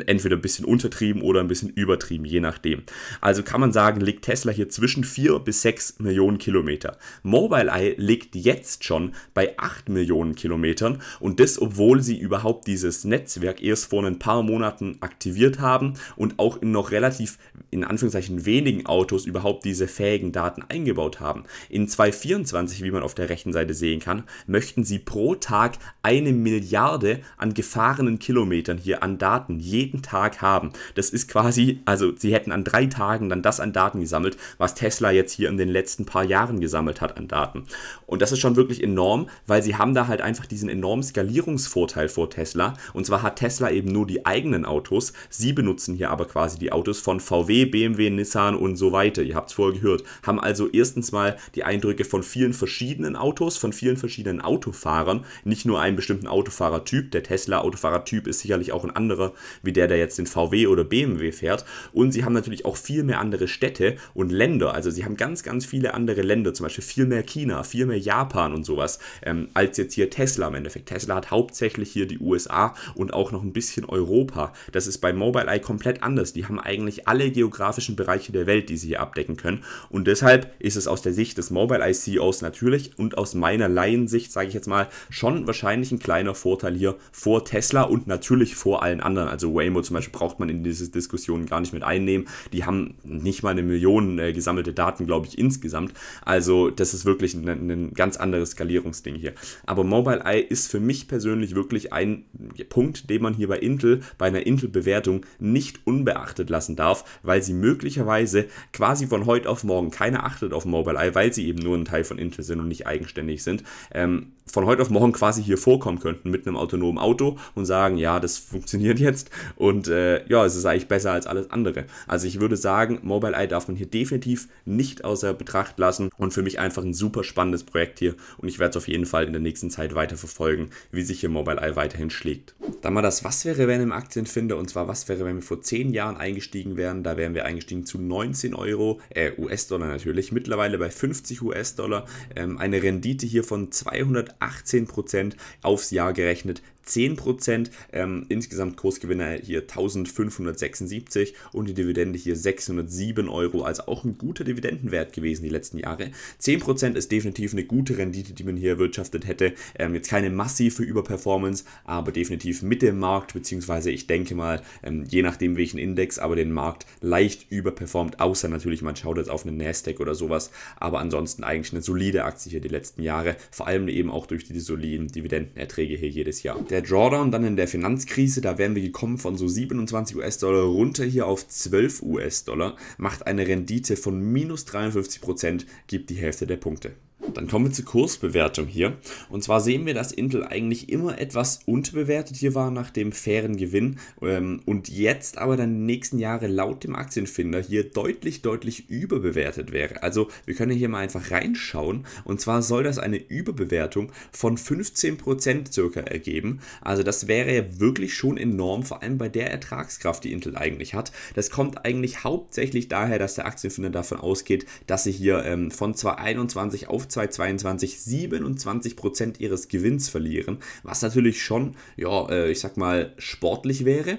entweder ein bisschen untertrieben oder ein bisschen übertrieben, je nachdem. Also kann man sagen, liegt Tesla hier zwischen 4 bis 6 Millionen Kilometer. Mobileye liegt jetzt schon bei 8 Millionen Kilometern und das, obwohl sie überhaupt dieses Netzwerk erst vor ein paar Monaten aktiviert haben und auch in noch relativ, in Anführungszeichen, wenigen Autos überhaupt diese fähigen Daten eingebaut haben. In 2024, wie man auf der rechten Seite sehen kann, möchten sie pro Tag eine Milliarde an gefahrenen Kilometern hier an Daten je jeden Tag haben. Das ist quasi, also sie hätten an drei Tagen dann das an Daten gesammelt, was Tesla jetzt hier in den letzten paar Jahren gesammelt hat an Daten. Und das ist schon wirklich enorm, weil sie haben da halt einfach diesen enormen Skalierungsvorteil vor Tesla. Und zwar hat Tesla eben nur die eigenen Autos, sie benutzen hier aber quasi die Autos von VW, BMW, Nissan und so weiter. Ihr habt es vorher gehört. Haben also erstens mal die Eindrücke von vielen verschiedenen Autos, von vielen verschiedenen Autofahrern, nicht nur einem bestimmten Autofahrertyp. Der Tesla-Autofahrertyp ist sicherlich auch ein anderer wie der, der jetzt den VW oder BMW fährt. Und sie haben natürlich auch viel mehr andere Städte und Länder. Also sie haben ganz, ganz viele andere Länder, zum Beispiel viel mehr China, viel mehr Japan und sowas, ähm, als jetzt hier Tesla im Endeffekt. Tesla hat hauptsächlich hier die USA und auch noch ein bisschen Europa. Das ist bei Mobileye komplett anders. Die haben eigentlich alle geografischen Bereiche der Welt, die sie hier abdecken können. Und deshalb ist es aus der Sicht des Mobileye CEOs natürlich und aus meiner Laiensicht, sage ich jetzt mal, schon wahrscheinlich ein kleiner Vorteil hier vor Tesla und natürlich vor allen anderen. Also Waymo zum Beispiel braucht man in diese Diskussion gar nicht mit einnehmen. Die haben nicht mal eine Million äh, gesammelte Daten, glaube ich, insgesamt. Also das ist wirklich ein, ein ganz anderes Skalierungsding hier. Aber Mobile Eye ist für mich persönlich wirklich ein Punkt, den man hier bei Intel, bei einer Intel-Bewertung nicht unbeachtet lassen darf, weil sie möglicherweise quasi von heute auf morgen keiner achtet auf Mobile Eye, weil sie eben nur ein Teil von Intel sind und nicht eigenständig sind. Ähm, von heute auf morgen quasi hier vorkommen könnten mit einem autonomen Auto und sagen, ja, das funktioniert jetzt und äh, ja, es ist eigentlich besser als alles andere. Also ich würde sagen, Mobile Eye darf man hier definitiv nicht außer Betracht lassen und für mich einfach ein super spannendes Projekt hier und ich werde es auf jeden Fall in der nächsten Zeit weiter verfolgen, wie sich hier Mobile Eye weiterhin schlägt. Dann mal das Was wäre, wenn im Aktienfinder und zwar was wäre, wenn wir vor 10 Jahren eingestiegen wären. Da wären wir eingestiegen zu 19 Euro, äh US-Dollar natürlich, mittlerweile bei 50 US-Dollar, ähm, eine Rendite hier von 218 Prozent aufs Jahr gerechnet, 10%. Ähm, insgesamt Kursgewinner hier 1576 und die Dividende hier 607 Euro, also auch ein guter Dividendenwert gewesen die letzten Jahre. 10% ist definitiv eine gute Rendite, die man hier erwirtschaftet hätte. Ähm, jetzt keine massive Überperformance, aber definitiv mit dem Markt, beziehungsweise ich denke mal, ähm, je nachdem welchen Index, aber den Markt leicht überperformt, außer natürlich man schaut jetzt auf einen Nasdaq oder sowas, aber ansonsten eigentlich eine solide Aktie hier die letzten Jahre, vor allem eben auch durch die soliden Dividendenerträge hier jedes Jahr. Der der Drawdown dann in der Finanzkrise, da wären wir gekommen von so 27 US-Dollar runter hier auf 12 US-Dollar, macht eine Rendite von minus 53 Prozent, gibt die Hälfte der Punkte. Dann kommen wir zur Kursbewertung hier. Und zwar sehen wir, dass Intel eigentlich immer etwas unterbewertet hier war nach dem fairen Gewinn ähm, und jetzt aber dann die nächsten Jahre laut dem Aktienfinder hier deutlich, deutlich überbewertet wäre. Also wir können hier mal einfach reinschauen. Und zwar soll das eine Überbewertung von 15% circa ergeben. Also das wäre ja wirklich schon enorm, vor allem bei der Ertragskraft, die Intel eigentlich hat. Das kommt eigentlich hauptsächlich daher, dass der Aktienfinder davon ausgeht, dass sie hier ähm, von 2021 auf 2022 27 Prozent ihres Gewinns verlieren, was natürlich schon, ja, äh, ich sag mal, sportlich wäre.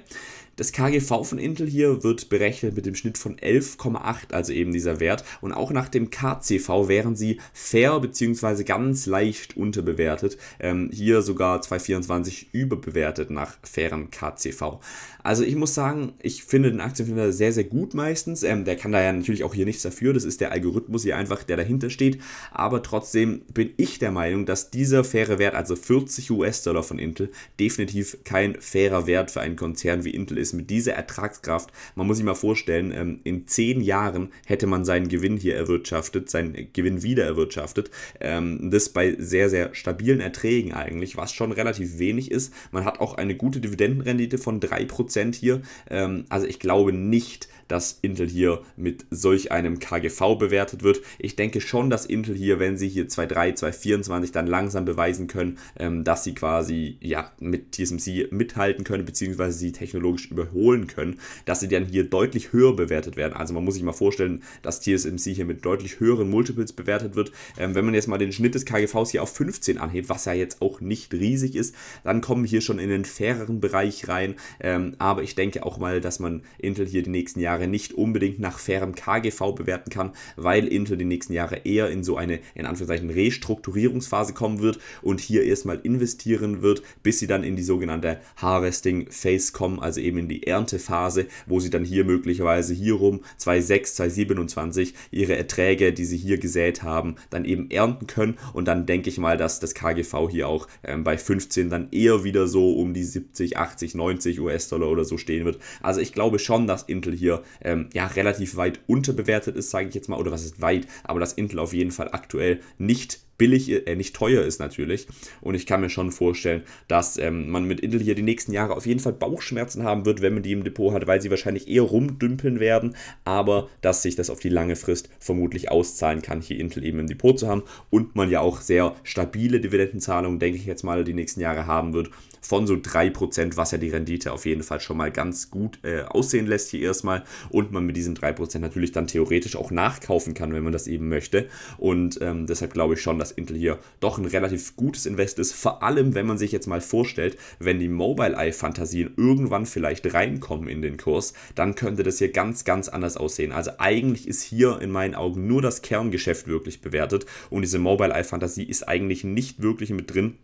Das KGV von Intel hier wird berechnet mit dem Schnitt von 11,8, also eben dieser Wert. Und auch nach dem KCV wären sie fair bzw. ganz leicht unterbewertet. Ähm, hier sogar 224 überbewertet nach fairem KCV. Also ich muss sagen, ich finde den Aktienfinder sehr, sehr gut meistens. Ähm, der kann da ja natürlich auch hier nichts dafür. Das ist der Algorithmus hier einfach, der dahinter steht. Aber trotzdem bin ich der Meinung, dass dieser faire Wert, also 40 US-Dollar von Intel, definitiv kein fairer Wert für einen Konzern wie Intel ist ist, mit dieser Ertragskraft, man muss sich mal vorstellen, ähm, in zehn Jahren hätte man seinen Gewinn hier erwirtschaftet, seinen Gewinn wieder erwirtschaftet. Ähm, das bei sehr, sehr stabilen Erträgen eigentlich, was schon relativ wenig ist. Man hat auch eine gute Dividendenrendite von 3% hier. Ähm, also ich glaube nicht, dass dass Intel hier mit solch einem KGV bewertet wird. Ich denke schon, dass Intel hier, wenn sie hier 2.3, 2.24 dann langsam beweisen können, ähm, dass sie quasi ja, mit TSMC mithalten können, beziehungsweise sie technologisch überholen können, dass sie dann hier deutlich höher bewertet werden. Also man muss sich mal vorstellen, dass TSMC hier mit deutlich höheren Multiples bewertet wird. Ähm, wenn man jetzt mal den Schnitt des KGVs hier auf 15 anhebt, was ja jetzt auch nicht riesig ist, dann kommen wir hier schon in den faireren Bereich rein. Ähm, aber ich denke auch mal, dass man Intel hier die nächsten Jahre Jahre nicht unbedingt nach fairem KGV bewerten kann, weil Intel die nächsten Jahre eher in so eine, in Anführungszeichen, Restrukturierungsphase kommen wird und hier erstmal investieren wird, bis sie dann in die sogenannte Harvesting Phase kommen, also eben in die Erntephase, wo sie dann hier möglicherweise hierum 2,6, 2,27 ihre Erträge, die sie hier gesät haben, dann eben ernten können und dann denke ich mal, dass das KGV hier auch ähm, bei 15 dann eher wieder so um die 70, 80, 90 US-Dollar oder so stehen wird. Also ich glaube schon, dass Intel hier ähm, ja relativ weit unterbewertet ist, sage ich jetzt mal, oder was ist weit, aber dass Intel auf jeden Fall aktuell nicht billig, äh, nicht teuer ist natürlich. Und ich kann mir schon vorstellen, dass ähm, man mit Intel hier die nächsten Jahre auf jeden Fall Bauchschmerzen haben wird, wenn man die im Depot hat, weil sie wahrscheinlich eher rumdümpeln werden, aber dass sich das auf die lange Frist vermutlich auszahlen kann, hier Intel eben im Depot zu haben und man ja auch sehr stabile Dividendenzahlungen, denke ich jetzt mal, die nächsten Jahre haben wird von so 3%, was ja die Rendite auf jeden Fall schon mal ganz gut äh, aussehen lässt hier erstmal. Und man mit diesen 3% natürlich dann theoretisch auch nachkaufen kann, wenn man das eben möchte. Und ähm, deshalb glaube ich schon, dass Intel hier doch ein relativ gutes Invest ist. Vor allem, wenn man sich jetzt mal vorstellt, wenn die Mobile-Eye-Fantasien irgendwann vielleicht reinkommen in den Kurs, dann könnte das hier ganz, ganz anders aussehen. Also eigentlich ist hier in meinen Augen nur das Kerngeschäft wirklich bewertet und diese Mobile-Eye-Fantasie ist eigentlich nicht wirklich mit drin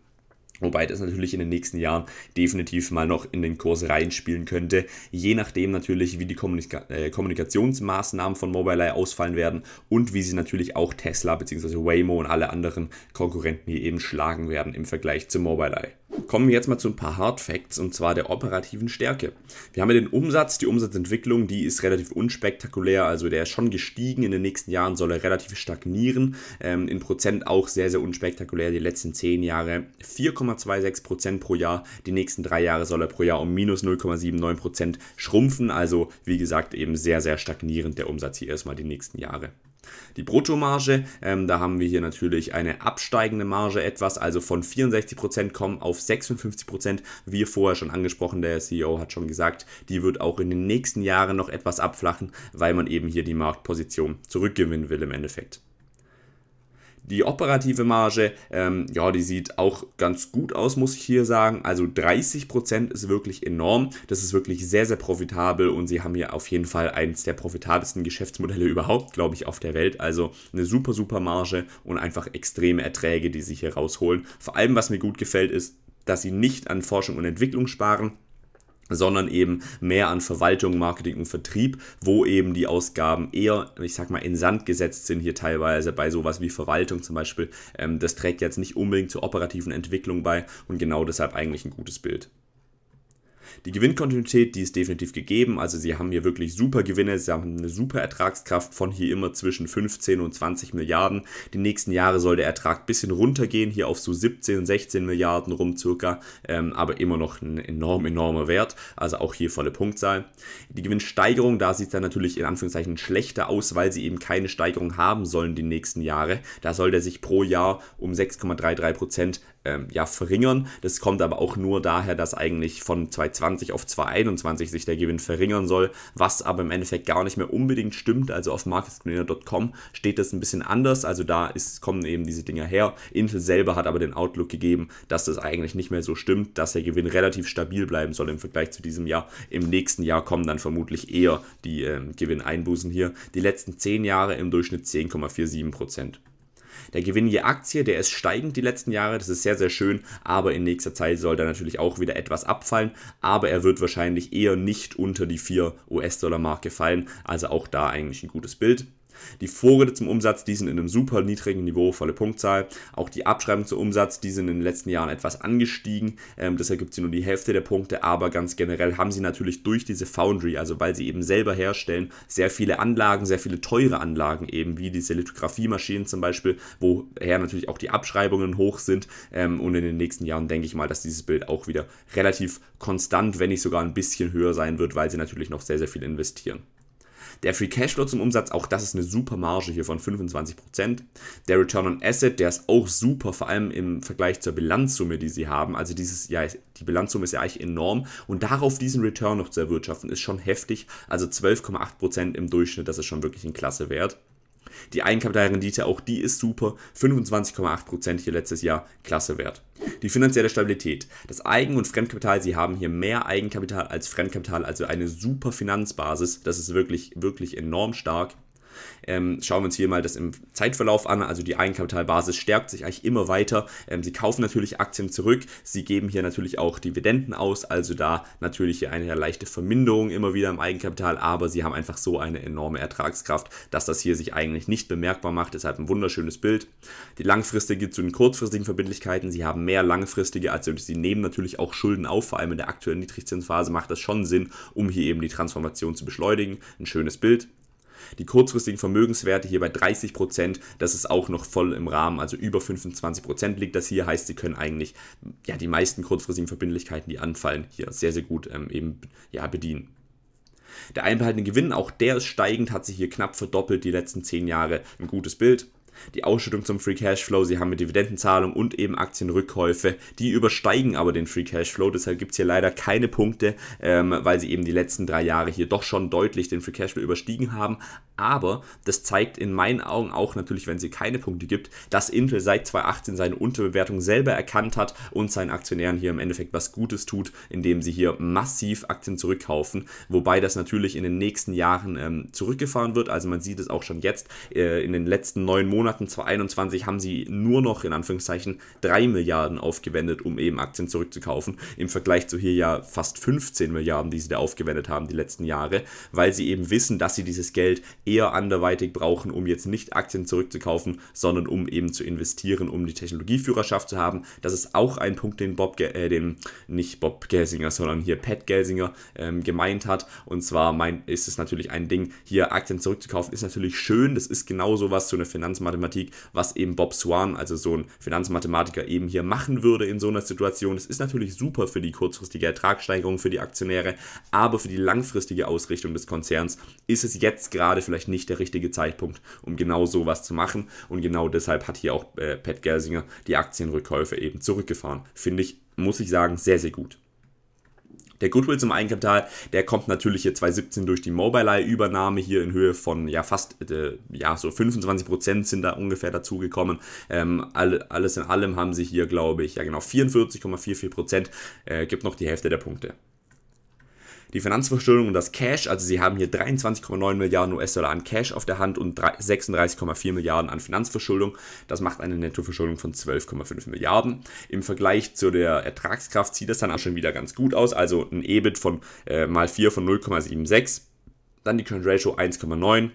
Wobei das natürlich in den nächsten Jahren definitiv mal noch in den Kurs reinspielen könnte. Je nachdem natürlich, wie die Kommunika äh, Kommunikationsmaßnahmen von Mobileye ausfallen werden und wie sie natürlich auch Tesla bzw. Waymo und alle anderen Konkurrenten hier eben schlagen werden im Vergleich zu Mobileye. Kommen wir jetzt mal zu ein paar Hard Facts und zwar der operativen Stärke. Wir haben ja den Umsatz, die Umsatzentwicklung, die ist relativ unspektakulär, also der ist schon gestiegen in den nächsten Jahren, soll er relativ stagnieren. Ähm, in Prozent auch sehr, sehr unspektakulär, die letzten 10 Jahre 4,5 0,26% pro Jahr. Die nächsten drei Jahre soll er pro Jahr um minus 0,79% Prozent schrumpfen. Also wie gesagt eben sehr, sehr stagnierend der Umsatz hier erstmal die nächsten Jahre. Die Bruttomarge, ähm, da haben wir hier natürlich eine absteigende Marge etwas, also von 64% kommen auf 56%, wie vorher schon angesprochen, der CEO hat schon gesagt, die wird auch in den nächsten Jahren noch etwas abflachen, weil man eben hier die Marktposition zurückgewinnen will im Endeffekt. Die operative Marge, ähm, ja, die sieht auch ganz gut aus, muss ich hier sagen. Also 30% ist wirklich enorm. Das ist wirklich sehr, sehr profitabel und sie haben hier auf jeden Fall eines der profitabelsten Geschäftsmodelle überhaupt, glaube ich, auf der Welt. Also eine super, super Marge und einfach extreme Erträge, die sie hier rausholen. Vor allem, was mir gut gefällt, ist, dass sie nicht an Forschung und Entwicklung sparen, sondern eben mehr an Verwaltung, Marketing und Vertrieb, wo eben die Ausgaben eher, ich sag mal, in Sand gesetzt sind hier teilweise bei sowas wie Verwaltung zum Beispiel. Ähm, das trägt jetzt nicht unbedingt zur operativen Entwicklung bei und genau deshalb eigentlich ein gutes Bild. Die Gewinnkontinuität, die ist definitiv gegeben. Also sie haben hier wirklich super Gewinne, sie haben eine super Ertragskraft von hier immer zwischen 15 und 20 Milliarden. Die nächsten Jahre soll der Ertrag ein bisschen runtergehen, hier auf so 17, und 16 Milliarden rum circa, ähm, aber immer noch ein enorm, enormer Wert. Also auch hier volle Punktzahl. Die Gewinnsteigerung, da sieht es dann natürlich in Anführungszeichen schlechter aus, weil sie eben keine Steigerung haben sollen die nächsten Jahre. Da soll der sich pro Jahr um 6,33% ähm, ja, verringern. Das kommt aber auch nur daher, dass eigentlich von 2020 auf 2021 sich der Gewinn verringern soll, was aber im Endeffekt gar nicht mehr unbedingt stimmt. Also auf marketscreener.com steht das ein bisschen anders. Also da ist, kommen eben diese Dinger her. Intel selber hat aber den Outlook gegeben, dass das eigentlich nicht mehr so stimmt, dass der Gewinn relativ stabil bleiben soll im Vergleich zu diesem Jahr. Im nächsten Jahr kommen dann vermutlich eher die ähm, Gewinneinbußen hier. Die letzten 10 Jahre im Durchschnitt 10,47 Prozent. Der Gewinn je Aktie, der ist steigend die letzten Jahre, das ist sehr, sehr schön, aber in nächster Zeit soll da natürlich auch wieder etwas abfallen, aber er wird wahrscheinlich eher nicht unter die 4 US-Dollar-Marke fallen, also auch da eigentlich ein gutes Bild. Die Vorräte zum Umsatz, die sind in einem super niedrigen Niveau, volle Punktzahl. Auch die Abschreibungen zum Umsatz, die sind in den letzten Jahren etwas angestiegen. Ähm, deshalb gibt es nur die Hälfte der Punkte, aber ganz generell haben sie natürlich durch diese Foundry, also weil sie eben selber herstellen, sehr viele Anlagen, sehr viele teure Anlagen eben, wie diese Lithografiemaschinen zum Beispiel, woher natürlich auch die Abschreibungen hoch sind. Ähm, und in den nächsten Jahren denke ich mal, dass dieses Bild auch wieder relativ konstant, wenn nicht sogar ein bisschen höher sein wird, weil sie natürlich noch sehr, sehr viel investieren. Der Free Cashflow zum Umsatz, auch das ist eine super Marge hier von 25%. Der Return on Asset, der ist auch super, vor allem im Vergleich zur Bilanzsumme, die sie haben. Also dieses Jahr, die Bilanzsumme ist ja eigentlich enorm und darauf diesen Return noch zu erwirtschaften, ist schon heftig. Also 12,8% im Durchschnitt, das ist schon wirklich ein klasse Wert. Die Eigenkapitalrendite, auch die ist super. 25,8% hier letztes Jahr, klasse Wert. Die finanzielle Stabilität. Das Eigen- und Fremdkapital, sie haben hier mehr Eigenkapital als Fremdkapital, also eine super Finanzbasis. Das ist wirklich, wirklich enorm stark. Ähm, schauen wir uns hier mal das im Zeitverlauf an. Also die Eigenkapitalbasis stärkt sich eigentlich immer weiter. Ähm, sie kaufen natürlich Aktien zurück. Sie geben hier natürlich auch Dividenden aus. Also da natürlich hier eine leichte Verminderung immer wieder im Eigenkapital. Aber sie haben einfach so eine enorme Ertragskraft, dass das hier sich eigentlich nicht bemerkbar macht. Deshalb ein wunderschönes Bild. Die langfristige zu den kurzfristigen Verbindlichkeiten. Sie haben mehr langfristige, also sie nehmen natürlich auch Schulden auf. Vor allem in der aktuellen Niedrigzinsphase macht das schon Sinn, um hier eben die Transformation zu beschleunigen. Ein schönes Bild. Die kurzfristigen Vermögenswerte hier bei 30 Prozent, das ist auch noch voll im Rahmen, also über 25 Prozent liegt das hier, heißt, sie können eigentlich ja, die meisten kurzfristigen Verbindlichkeiten, die anfallen, hier sehr, sehr gut ähm, eben ja, bedienen. Der einbehaltene Gewinn, auch der ist steigend, hat sich hier knapp verdoppelt die letzten 10 Jahre. Ein gutes Bild die Ausschüttung zum Free Cashflow, sie haben eine Dividendenzahlung und eben Aktienrückkäufe. Die übersteigen aber den Free Cashflow, deshalb gibt es hier leider keine Punkte, ähm, weil sie eben die letzten drei Jahre hier doch schon deutlich den Free Cashflow überstiegen haben. Aber das zeigt in meinen Augen auch natürlich, wenn sie keine Punkte gibt, dass Intel seit 2018 seine Unterbewertung selber erkannt hat und seinen Aktionären hier im Endeffekt was Gutes tut, indem sie hier massiv Aktien zurückkaufen. Wobei das natürlich in den nächsten Jahren ähm, zurückgefahren wird. Also man sieht es auch schon jetzt äh, in den letzten neun Monaten Monaten 2021 haben sie nur noch in Anführungszeichen 3 Milliarden aufgewendet, um eben Aktien zurückzukaufen. Im Vergleich zu hier ja fast 15 Milliarden, die sie da aufgewendet haben die letzten Jahre, weil sie eben wissen, dass sie dieses Geld eher anderweitig brauchen, um jetzt nicht Aktien zurückzukaufen, sondern um eben zu investieren, um die Technologieführerschaft zu haben. Das ist auch ein Punkt, den Bob, Ge äh, den nicht Bob Gelsinger, sondern hier Pat Gelsinger ähm, gemeint hat. Und zwar mein, ist es natürlich ein Ding, hier Aktien zurückzukaufen, ist natürlich schön. Das ist genau sowas, so eine Finanzmarkt. Finanzmathematik, was eben Bob Swan, also so ein Finanzmathematiker, eben hier machen würde in so einer Situation. Es ist natürlich super für die kurzfristige Ertragssteigerung für die Aktionäre, aber für die langfristige Ausrichtung des Konzerns ist es jetzt gerade vielleicht nicht der richtige Zeitpunkt, um genau so was zu machen. Und genau deshalb hat hier auch äh, Pat Gelsinger die Aktienrückkäufe eben zurückgefahren. Finde ich, muss ich sagen, sehr, sehr gut der Goodwill zum Eigenkapital, der kommt natürlich hier 2017 durch die Mobileye-Übernahme hier in Höhe von ja fast äh, ja so 25 Prozent sind da ungefähr dazugekommen. Ähm, alle, alles in allem haben sie hier, glaube ich, ja genau 44,44 Prozent, äh, gibt noch die Hälfte der Punkte die Finanzverschuldung und das Cash, also sie haben hier 23,9 Milliarden US-Dollar an Cash auf der Hand und 36,4 Milliarden an Finanzverschuldung. Das macht eine Nettoverschuldung von 12,5 Milliarden. Im Vergleich zu der Ertragskraft sieht das dann auch schon wieder ganz gut aus, also ein EBIT von äh, mal 4 von 0,76, dann die Current Ratio 1,9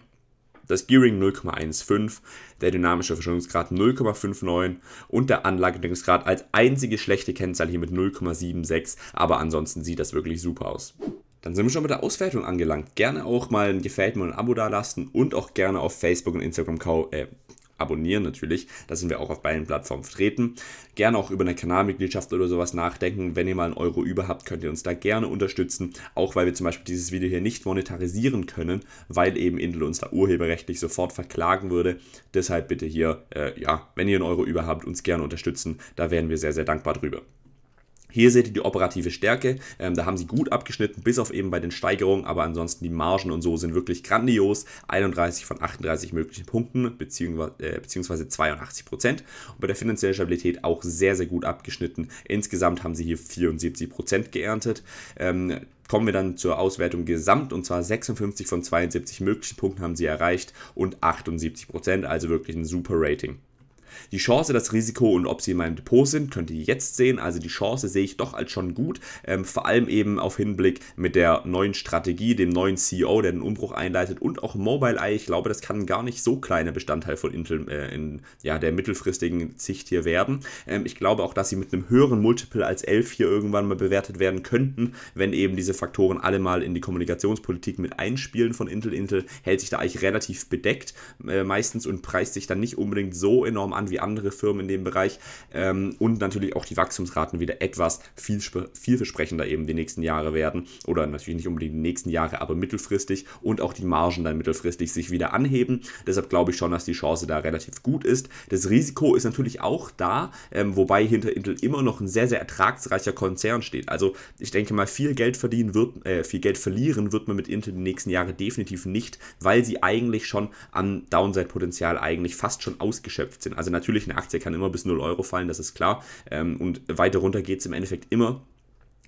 das Gearing 0,15, der dynamische Verschuldungsgrad 0,59 und der Anlagedeckungsgrad als einzige schlechte Kennzahl hier mit 0,76, aber ansonsten sieht das wirklich super aus. Dann sind wir schon mit der Auswertung angelangt. Gerne auch mal ein Gefällt mir und ein Abo dalassen und auch gerne auf Facebook und Instagram äh, abonnieren natürlich. Da sind wir auch auf beiden Plattformen vertreten. Gerne auch über eine Kanalmitgliedschaft oder sowas nachdenken. Wenn ihr mal einen Euro über habt, könnt ihr uns da gerne unterstützen. Auch weil wir zum Beispiel dieses Video hier nicht monetarisieren können, weil eben Intel uns da urheberrechtlich sofort verklagen würde. Deshalb bitte hier, äh, ja, wenn ihr einen Euro über habt, uns gerne unterstützen. Da wären wir sehr, sehr dankbar drüber. Hier seht ihr die operative Stärke. Ähm, da haben sie gut abgeschnitten, bis auf eben bei den Steigerungen, aber ansonsten die Margen und so sind wirklich grandios. 31 von 38 möglichen Punkten, beziehungsweise, äh, beziehungsweise 82 Prozent. Und bei der finanziellen Stabilität auch sehr, sehr gut abgeschnitten. Insgesamt haben sie hier 74 Prozent geerntet. Ähm, kommen wir dann zur Auswertung gesamt und zwar 56 von 72 möglichen Punkten haben sie erreicht und 78 Prozent, also wirklich ein super Rating. Die Chance, das Risiko und ob sie in meinem Depot sind, könnt ihr jetzt sehen. Also die Chance sehe ich doch als schon gut. Ähm, vor allem eben auf Hinblick mit der neuen Strategie, dem neuen CEO, der den Umbruch einleitet und auch Mobile Eye. Ich glaube, das kann gar nicht so kleiner Bestandteil von Intel äh, in ja, der mittelfristigen Sicht hier werden. Ähm, ich glaube auch, dass sie mit einem höheren Multiple als 11 hier irgendwann mal bewertet werden könnten, wenn eben diese Faktoren alle mal in die Kommunikationspolitik mit einspielen von Intel. Intel hält sich da eigentlich relativ bedeckt äh, meistens und preist sich dann nicht unbedingt so enorm an an wie andere Firmen in dem Bereich ähm, und natürlich auch die Wachstumsraten wieder etwas viel, vielversprechender eben die nächsten Jahre werden oder natürlich nicht unbedingt die nächsten Jahre, aber mittelfristig und auch die Margen dann mittelfristig sich wieder anheben. Deshalb glaube ich schon, dass die Chance da relativ gut ist. Das Risiko ist natürlich auch da, ähm, wobei hinter Intel immer noch ein sehr, sehr ertragsreicher Konzern steht. Also ich denke mal, viel Geld verdienen wird, äh, viel Geld verlieren wird man mit Intel die nächsten Jahre definitiv nicht, weil sie eigentlich schon an Downside-Potenzial eigentlich fast schon ausgeschöpft sind. Also also natürlich, eine Aktie kann immer bis 0 Euro fallen, das ist klar. Ähm, und weiter runter geht es im Endeffekt immer.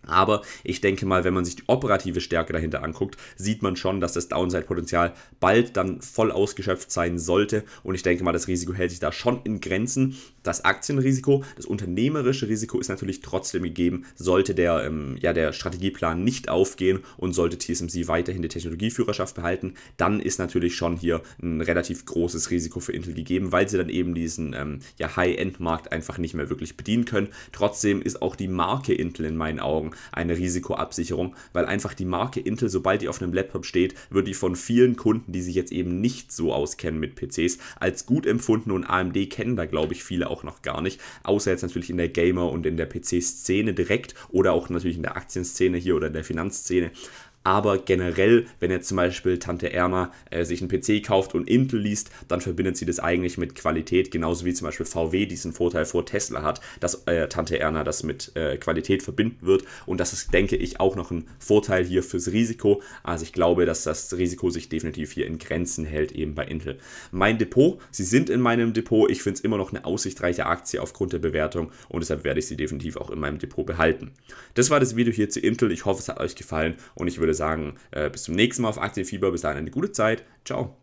Aber ich denke mal, wenn man sich die operative Stärke dahinter anguckt, sieht man schon, dass das Downside-Potenzial bald dann voll ausgeschöpft sein sollte. Und ich denke mal, das Risiko hält sich da schon in Grenzen das Aktienrisiko, das unternehmerische Risiko ist natürlich trotzdem gegeben, sollte der, ähm, ja, der Strategieplan nicht aufgehen und sollte TSMC weiterhin die Technologieführerschaft behalten, dann ist natürlich schon hier ein relativ großes Risiko für Intel gegeben, weil sie dann eben diesen ähm, ja, High-End-Markt einfach nicht mehr wirklich bedienen können. Trotzdem ist auch die Marke Intel in meinen Augen eine Risikoabsicherung, weil einfach die Marke Intel, sobald die auf einem Laptop steht, wird die von vielen Kunden, die sich jetzt eben nicht so auskennen mit PCs, als gut empfunden und AMD kennen da, glaube ich, viele auch noch gar nicht. Außer jetzt natürlich in der Gamer- und in der PC-Szene direkt oder auch natürlich in der Aktienszene hier oder in der Finanzszene aber generell, wenn jetzt zum Beispiel Tante Erna äh, sich einen PC kauft und Intel liest, dann verbindet sie das eigentlich mit Qualität, genauso wie zum Beispiel VW diesen Vorteil vor Tesla hat, dass äh, Tante Erna das mit äh, Qualität verbinden wird und das ist, denke ich, auch noch ein Vorteil hier fürs Risiko. Also ich glaube, dass das Risiko sich definitiv hier in Grenzen hält, eben bei Intel. Mein Depot, sie sind in meinem Depot, ich finde es immer noch eine aussichtsreiche Aktie aufgrund der Bewertung und deshalb werde ich sie definitiv auch in meinem Depot behalten. Das war das Video hier zu Intel, ich hoffe es hat euch gefallen und ich würde würde sagen, äh, bis zum nächsten Mal auf Aktienfieber. Bis dahin eine gute Zeit. Ciao.